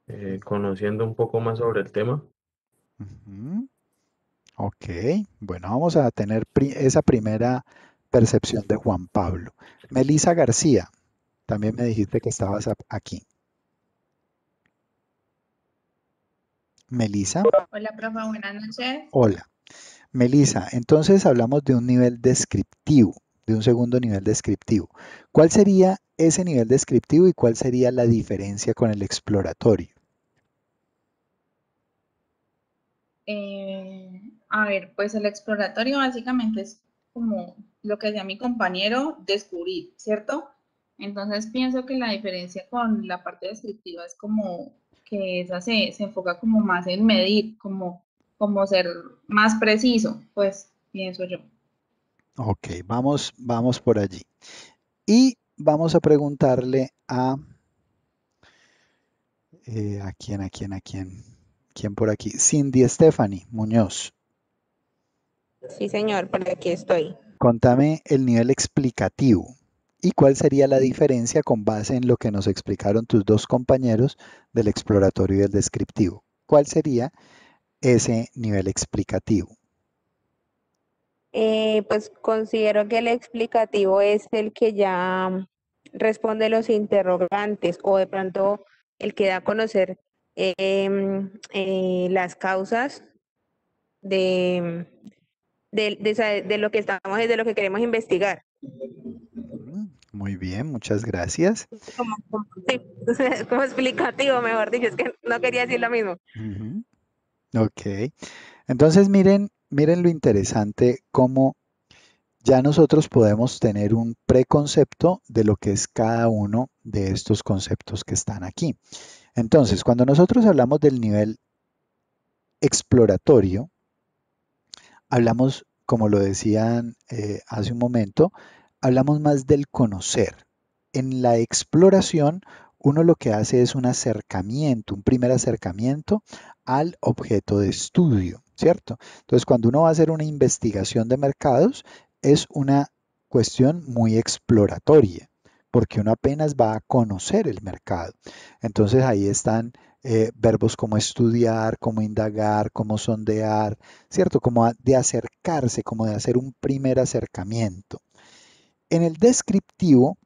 eh, conociendo un poco más sobre el tema. Ok, bueno, vamos a tener esa primera percepción de Juan Pablo. Melisa García, también me dijiste que estabas aquí. Melisa. Hola, profe, buenas noches. Hola. Melisa, entonces hablamos de un nivel descriptivo, de un segundo nivel descriptivo. ¿Cuál sería ese nivel descriptivo y cuál sería la diferencia con el exploratorio? Eh, a ver, pues el exploratorio básicamente es como lo que decía mi compañero, descubrir, ¿cierto? Entonces pienso que la diferencia con la parte descriptiva es como que esa se, se enfoca como más en medir, como, como ser más preciso, pues pienso yo. Ok, vamos, vamos por allí. Y vamos a preguntarle a... Eh, ¿A quién, a quién, a quién? ¿Quién por aquí? Cindy Stephanie Muñoz. Sí, señor, por aquí estoy. Contame el nivel explicativo y cuál sería la diferencia con base en lo que nos explicaron tus dos compañeros del exploratorio y del descriptivo. ¿Cuál sería ese nivel explicativo? Eh, pues considero que el explicativo es el que ya responde los interrogantes o de pronto el que da a conocer Em, eh, las causas de, de, lo que estamos, de lo que queremos investigar. Mm, muy bien, muchas gracias. Como, explicativo, mejor dicho, es que no quería decir lo mismo. Ok, entonces miren, miren lo interesante, cómo ya nosotros podemos tener un preconcepto de lo que es cada uno de estos conceptos que están aquí. Entonces, cuando nosotros hablamos del nivel exploratorio, hablamos, como lo decían eh, hace un momento, hablamos más del conocer. En la exploración, uno lo que hace es un acercamiento, un primer acercamiento al objeto de estudio, ¿cierto? Entonces, cuando uno va a hacer una investigación de mercados, es una cuestión muy exploratoria porque uno apenas va a conocer el mercado. Entonces ahí están eh, verbos como estudiar, como indagar, como sondear, ¿cierto? Como de acercarse, como de hacer un primer acercamiento. En el descriptivo,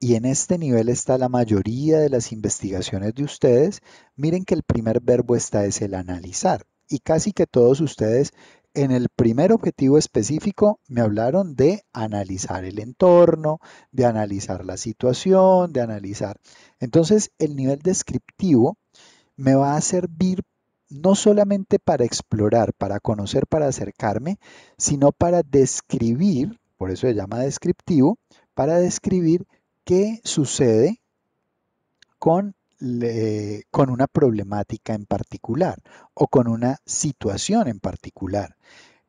y en este nivel está la mayoría de las investigaciones de ustedes, miren que el primer verbo está es el analizar. Y casi que todos ustedes en el primer objetivo específico me hablaron de analizar el entorno, de analizar la situación, de analizar. Entonces, el nivel descriptivo me va a servir no solamente para explorar, para conocer, para acercarme, sino para describir, por eso se llama descriptivo, para describir qué sucede con con una problemática en particular o con una situación en particular.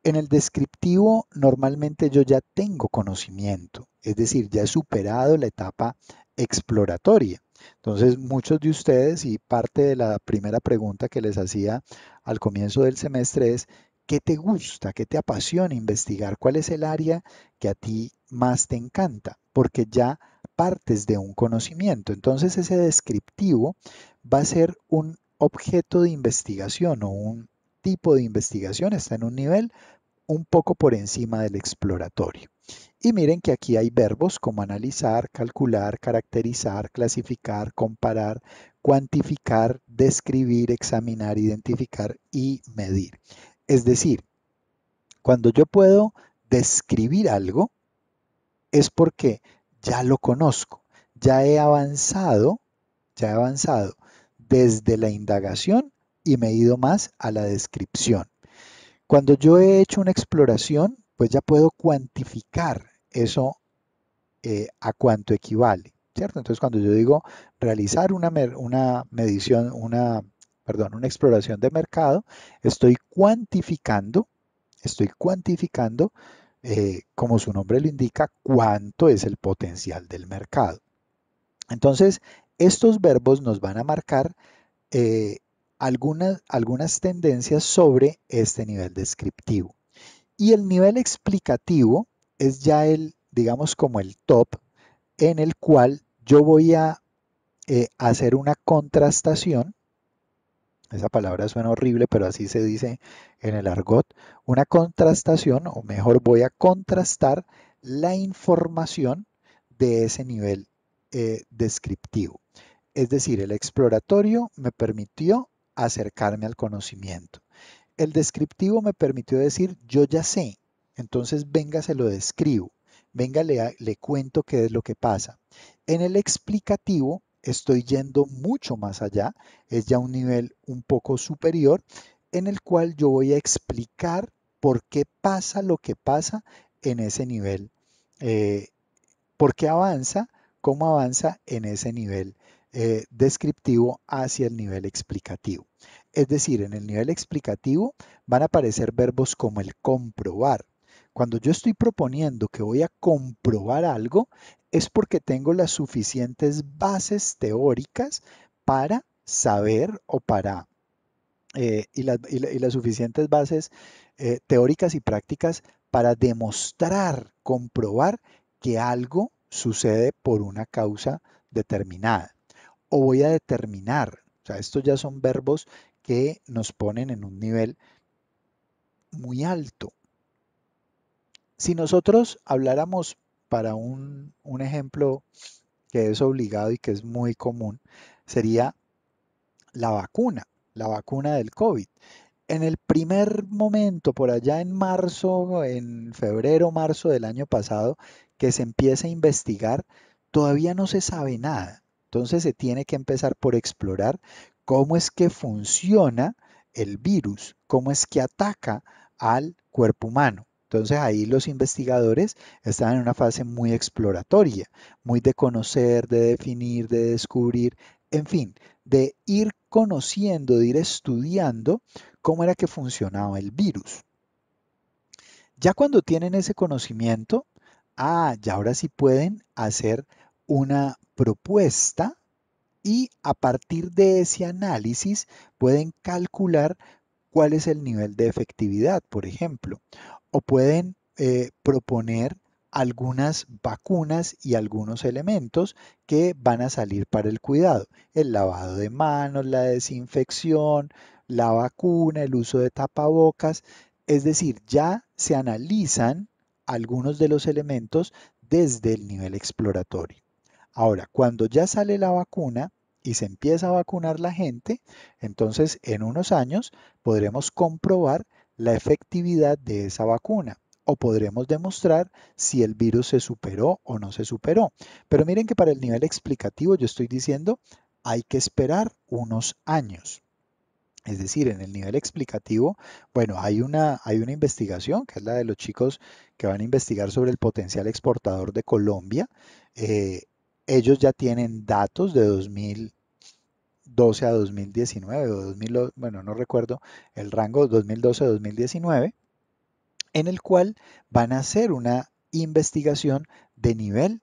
En el descriptivo normalmente yo ya tengo conocimiento, es decir, ya he superado la etapa exploratoria. Entonces, muchos de ustedes y parte de la primera pregunta que les hacía al comienzo del semestre es, ¿Qué te gusta? ¿Qué te apasiona investigar? ¿Cuál es el área que a ti más te encanta? Porque ya partes de un conocimiento. Entonces ese descriptivo va a ser un objeto de investigación o un tipo de investigación. Está en un nivel un poco por encima del exploratorio. Y miren que aquí hay verbos como analizar, calcular, caracterizar, clasificar, comparar, cuantificar, describir, examinar, identificar y medir. Es decir, cuando yo puedo describir algo, es porque ya lo conozco, ya he avanzado, ya he avanzado desde la indagación y me he ido más a la descripción. Cuando yo he hecho una exploración, pues ya puedo cuantificar eso eh, a cuánto equivale, ¿cierto? Entonces cuando yo digo realizar una, una medición, una perdón, una exploración de mercado, estoy cuantificando, estoy cuantificando, eh, como su nombre lo indica, cuánto es el potencial del mercado. Entonces, estos verbos nos van a marcar eh, algunas, algunas tendencias sobre este nivel descriptivo. Y el nivel explicativo es ya el, digamos, como el top en el cual yo voy a eh, hacer una contrastación esa palabra suena horrible, pero así se dice en el argot, una contrastación, o mejor voy a contrastar la información de ese nivel eh, descriptivo. Es decir, el exploratorio me permitió acercarme al conocimiento. El descriptivo me permitió decir, yo ya sé, entonces venga, se lo describo, venga, le, le cuento qué es lo que pasa. En el explicativo estoy yendo mucho más allá, es ya un nivel un poco superior en el cual yo voy a explicar por qué pasa lo que pasa en ese nivel, eh, por qué avanza, cómo avanza en ese nivel eh, descriptivo hacia el nivel explicativo. Es decir, en el nivel explicativo van a aparecer verbos como el comprobar, cuando yo estoy proponiendo que voy a comprobar algo, es porque tengo las suficientes bases teóricas para saber o para... Eh, y, las suficientes bases eh, teóricas y prácticas para demostrar, comprobar que algo sucede por una causa determinada. O voy a determinar. O sea, estos ya son verbos que nos ponen en un nivel muy alto si nosotros habláramos para un, ejemplo que es obligado y que es muy común, sería la vacuna, la vacuna del COVID en el primer momento, por allá en marzo, en febrero, marzo del año pasado, que se empieza a investigar, todavía no se sabe nada. Entonces se tiene que empezar por explorar cómo es que funciona el virus, cómo es que ataca al cuerpo humano. Entonces ahí los investigadores están en una fase muy exploratoria, muy de conocer, de definir, de descubrir, en fin, de ir conociendo, de ir estudiando cómo era que funcionaba el virus. Ya cuando tienen ese conocimiento, ah, ya ahora sí pueden hacer una propuesta y a partir de ese análisis pueden calcular cuál es el nivel de efectividad, por ejemplo, o pueden eh, proponer algunas vacunas y algunos elementos que van a salir para el cuidado. El lavado de manos, la desinfección, la vacuna, el uso de tapabocas. Es decir, ya se analizan algunos de los elementos desde el nivel exploratorio. Ahora, cuando ya sale la vacuna y se empieza a vacunar la gente, entonces en unos años podremos comprobar la efectividad de esa vacuna o podremos demostrar si el virus se superó o no se superó. Pero miren que para el nivel explicativo yo estoy diciendo hay que esperar unos años. Es decir, en el nivel explicativo, bueno, hay una, hay una investigación que es la de los chicos que van a investigar sobre el potencial exportador de Colombia. Eh, ellos ya tienen datos de 2000, 12 a 2019 o bueno, no recuerdo el rango 2012-2019, en el cual van a hacer una investigación de nivel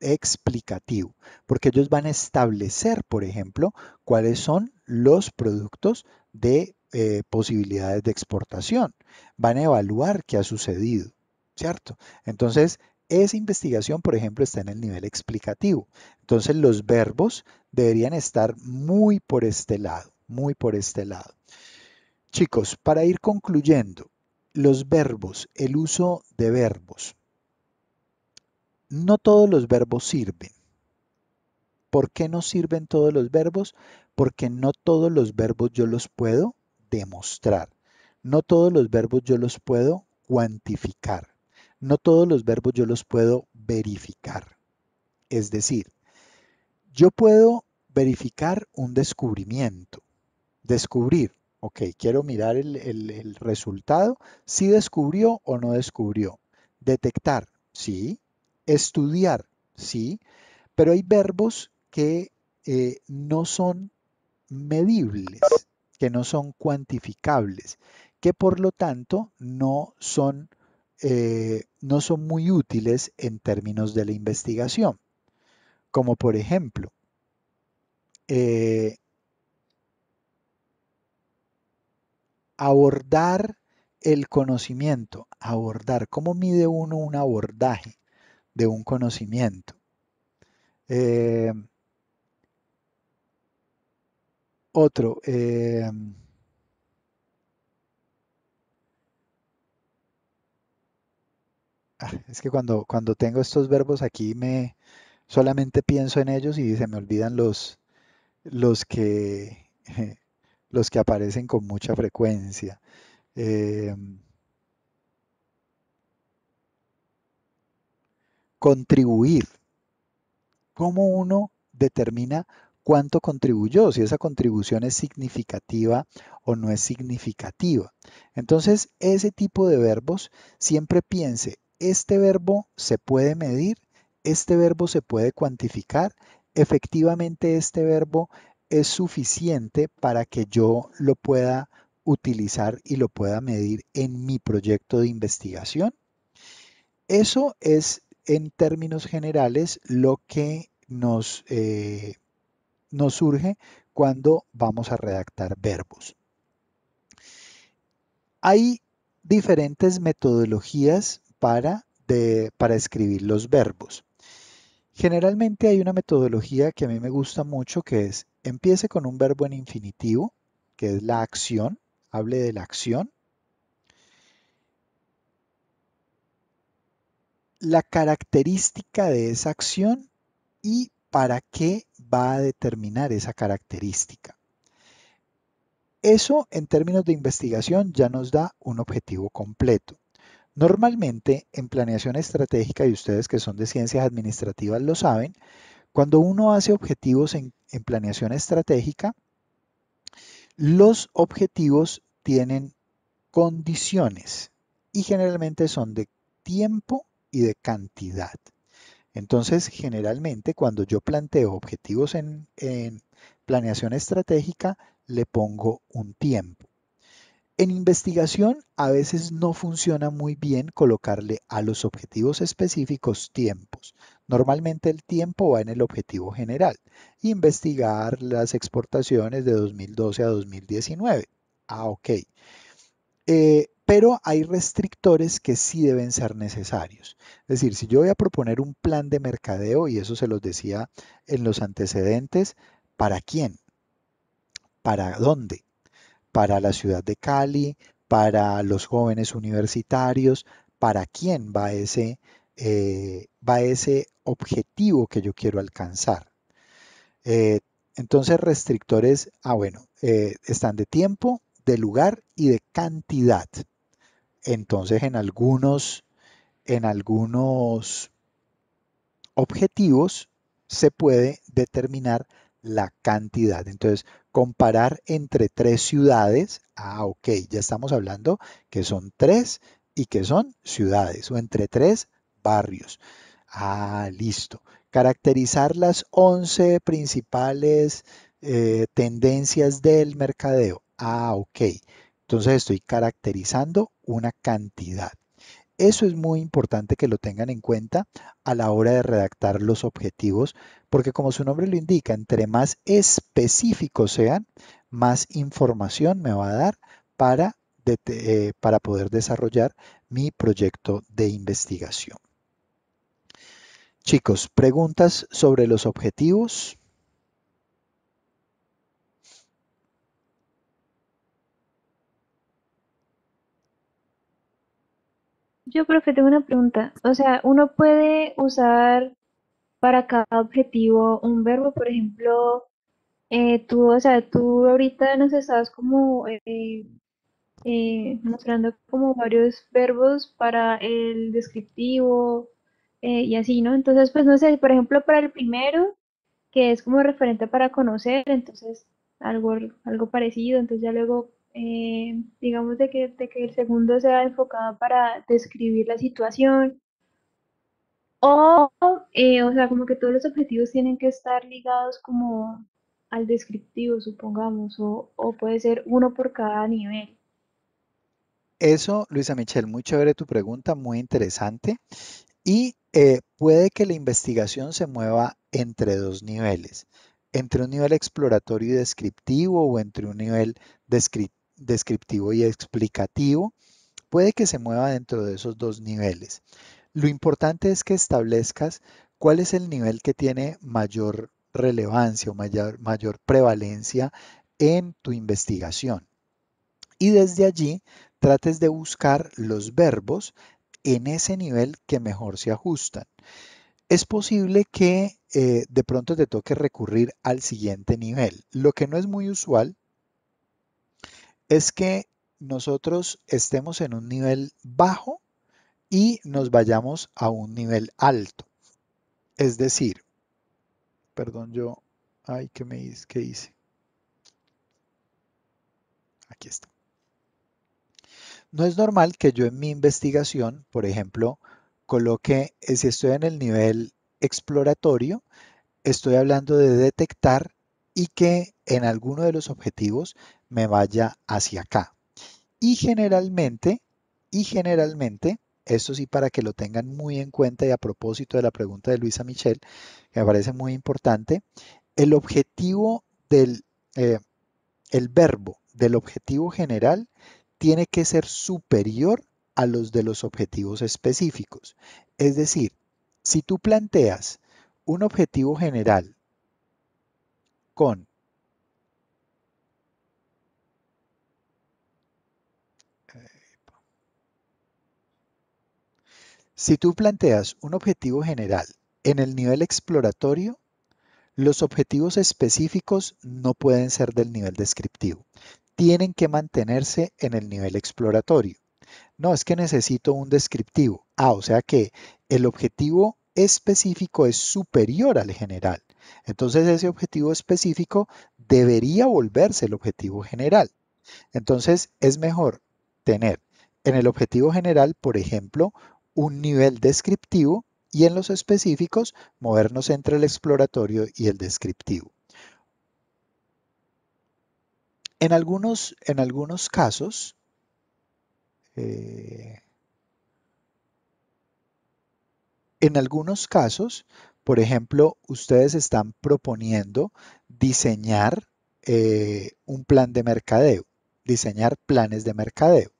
explicativo, porque ellos van a establecer, por ejemplo, cuáles son los productos de eh, posibilidades de exportación, van a evaluar qué ha sucedido, ¿cierto? Entonces, esa investigación, por ejemplo, está en el nivel explicativo. Entonces los verbos deberían estar muy por este lado, muy por este lado. Chicos, para ir concluyendo, los verbos, el uso de verbos. No todos los verbos sirven. ¿Por qué no sirven todos los verbos? Porque no todos los verbos yo los puedo demostrar. No todos los verbos yo los puedo cuantificar no todos los verbos yo los puedo verificar. Es decir, yo puedo verificar un descubrimiento. Descubrir, ok, quiero mirar el, resultado, si descubrió o no descubrió. Detectar, sí. Estudiar, sí. Pero hay verbos que eh, no son medibles, que no son cuantificables, que por lo tanto no son eh, no son muy útiles en términos de la investigación. Como por ejemplo, eh, abordar el conocimiento, abordar, ¿cómo mide uno un abordaje de un conocimiento? Eh, otro, Ah, es que cuando, cuando tengo estos verbos aquí me solamente pienso en ellos y se me olvidan los, los que los que aparecen con mucha frecuencia. Eh, contribuir. ¿Cómo uno determina cuánto contribuyó, si esa contribución es significativa o no es significativa. Entonces, ese tipo de verbos siempre piense este verbo se puede medir, este verbo se puede cuantificar, efectivamente este verbo es suficiente para que yo lo pueda utilizar y lo pueda medir en mi proyecto de investigación. Eso es en términos generales lo que nos, eh, surge cuando vamos a redactar verbos. Hay diferentes metodologías para, escribir los verbos. Generalmente hay una metodología que a mí me gusta mucho que es empiece con un verbo en infinitivo, que es la acción, hable de la acción. La característica de esa acción y para qué va a determinar esa característica. Eso en términos de investigación ya nos da un objetivo completo. Normalmente, en planeación estratégica, y ustedes que son de ciencias administrativas lo saben, cuando uno hace objetivos en, planeación estratégica, los objetivos tienen condiciones y generalmente son de tiempo y de cantidad. Entonces, generalmente cuando yo planteo objetivos en planeación estratégica, le pongo un tiempo. En investigación a veces no funciona muy bien colocarle a los objetivos específicos tiempos. Normalmente el tiempo va en el objetivo general. Investigar las exportaciones de 2012 a 2019. Ah, ok. Eh, pero hay restrictores que sí deben ser necesarios. Es decir, si yo voy a proponer un plan de mercadeo, y eso se los decía en los antecedentes, ¿para quién? ¿Para dónde? para la ciudad de Cali, para los jóvenes universitarios, para quién va ese, eh, va ese objetivo que yo quiero alcanzar. Eh, entonces, restrictores, ah, bueno, eh, están de tiempo, de lugar y de cantidad. Entonces, en algunos, en algunos objetivos se puede determinar la cantidad. Entonces, comparar entre tres ciudades, ah, ok, ya estamos hablando que son tres y que son ciudades, o entre tres barrios. Ah, listo. Caracterizar las 11 principales eh, tendencias del mercadeo. Ah, ok. Entonces estoy caracterizando una cantidad. Eso es muy importante que lo tengan en cuenta a la hora de redactar los objetivos, porque como su nombre lo indica, entre más específicos sean, más información me va a dar para, eh, para poder desarrollar mi proyecto de investigación. Chicos, preguntas sobre los objetivos. Yo, profe, tengo una pregunta. O sea, uno puede usar para cada objetivo un verbo, por ejemplo, eh, tú, o sea, tú ahorita nos estás como eh, eh, mostrando como varios verbos para el descriptivo y así, ¿no? Entonces, pues no sé, por ejemplo, para el primero, que es como referente para conocer, entonces algo, algo parecido, entonces ya luego eh, digamos, de que, de que el segundo sea enfocado para describir la situación. O, eh, o sea, como que todos los objetivos tienen que estar ligados como al descriptivo, supongamos, o, puede ser uno por cada nivel. Eso, Luisa Michelle, muy chévere tu pregunta, muy interesante. Y eh, puede que la investigación se mueva entre dos niveles, entre un nivel exploratorio y descriptivo o entre un nivel descriptivo descriptivo y explicativo, puede que se mueva dentro de esos dos niveles. Lo importante es que establezcas cuál es el nivel que tiene mayor relevancia o mayor, mayor prevalencia en tu investigación. Y desde allí trates de buscar los verbos en ese nivel que mejor se ajustan. Es posible que eh, de pronto te toque recurrir al siguiente nivel, lo que no es muy usual, es que nosotros estemos en un nivel bajo y nos vayamos a un nivel alto. Es decir, perdón yo, ay, ¿qué, me, qué hice? Aquí está. No es normal que yo en mi investigación, por ejemplo, coloque, eh, si estoy en el nivel exploratorio, estoy hablando de detectar y que en alguno de los objetivos me vaya hacia acá. Y generalmente, y generalmente, esto sí para que lo tengan muy en cuenta y a propósito de la pregunta de Luisa Michel, que me parece muy importante, el objetivo del eh, el verbo del objetivo general tiene que ser superior a los de los objetivos específicos. Es decir, si tú planteas un objetivo general con Si tú planteas un objetivo general en el nivel exploratorio, los objetivos específicos no pueden ser del nivel descriptivo. Tienen que mantenerse en el nivel exploratorio. No, es que necesito un descriptivo. Ah, o sea que el objetivo específico es superior al general. Entonces ese objetivo específico debería volverse el objetivo general. Entonces es mejor tener en el objetivo general, por ejemplo, un nivel descriptivo y en los específicos movernos entre el exploratorio y el descriptivo. En algunos, en algunos casos, eh, en algunos casos, por ejemplo, ustedes están proponiendo diseñar eh, un plan de mercadeo, diseñar planes de mercadeo.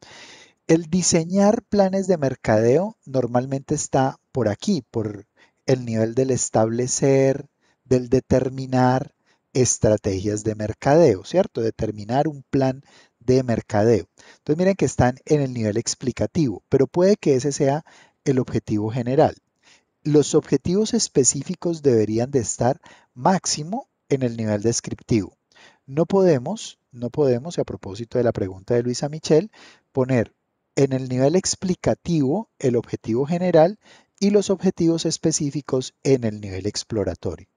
El diseñar planes de mercadeo normalmente está por aquí, por el nivel del establecer, del determinar estrategias de mercadeo, ¿cierto? Determinar un plan de mercadeo. Entonces miren que están en el nivel explicativo, pero puede que ese sea el objetivo general. Los objetivos específicos deberían de estar máximo en el nivel descriptivo. No podemos, no podemos, a propósito de la pregunta de Luisa Michel, poner en el nivel explicativo el objetivo general y los objetivos específicos en el nivel exploratorio.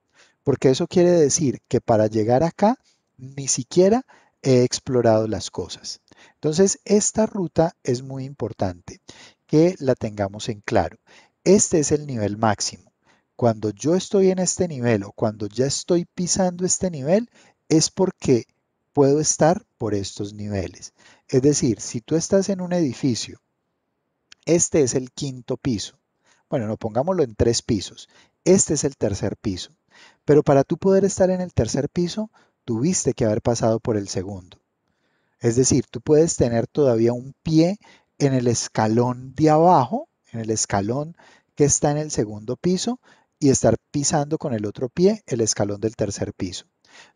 Porque eso quiere decir que para llegar acá ni siquiera he explorado las cosas. Entonces, esta ruta es muy importante que la tengamos en claro. Este es el nivel máximo. Cuando yo estoy en este nivel o cuando ya estoy pisando este nivel, es porque puedo estar por estos niveles. Es decir, si tú estás en un edificio, este es el quinto piso. Bueno, no pongámoslo en tres pisos. Este es el tercer piso. Pero para tú poder estar en el tercer piso, tuviste que haber pasado por el segundo. Es decir, tú puedes tener todavía un pie en el escalón de abajo, en el escalón que está en el segundo piso, y estar pisando con el otro pie el escalón del tercer piso.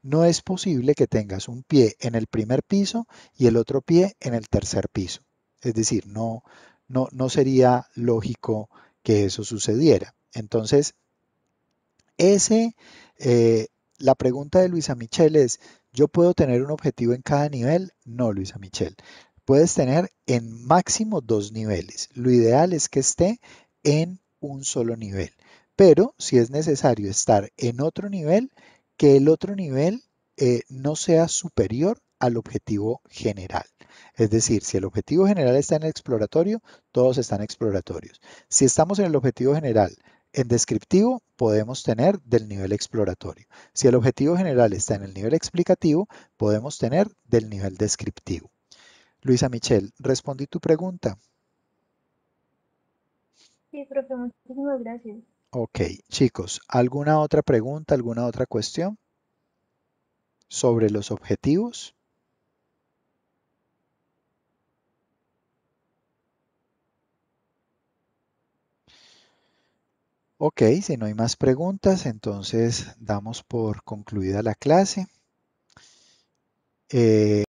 No es posible que tengas un pie en el primer piso y el otro pie en el tercer piso. Es decir, no, no, sería lógico que eso sucediera. Entonces, ese, eh, la pregunta de Luisa Michel es, ¿yo puedo tener un objetivo en cada nivel? No, Luisa Michel. Puedes tener en máximo dos niveles. Lo ideal es que esté en un solo nivel. Pero si es necesario estar en otro nivel, que el otro nivel eh, no sea superior al objetivo general. Es decir, si el objetivo general está en el exploratorio, todos están exploratorios. Si estamos en el objetivo general, en descriptivo, podemos tener del nivel exploratorio. Si el objetivo general está en el nivel explicativo, podemos tener del nivel descriptivo. Luisa Michelle, respondí tu pregunta. Sí, profe, muchísimas gracias. Ok, chicos, ¿alguna otra pregunta, alguna otra cuestión sobre los objetivos? Ok, si no hay más preguntas, entonces damos por concluida la clase. Eh,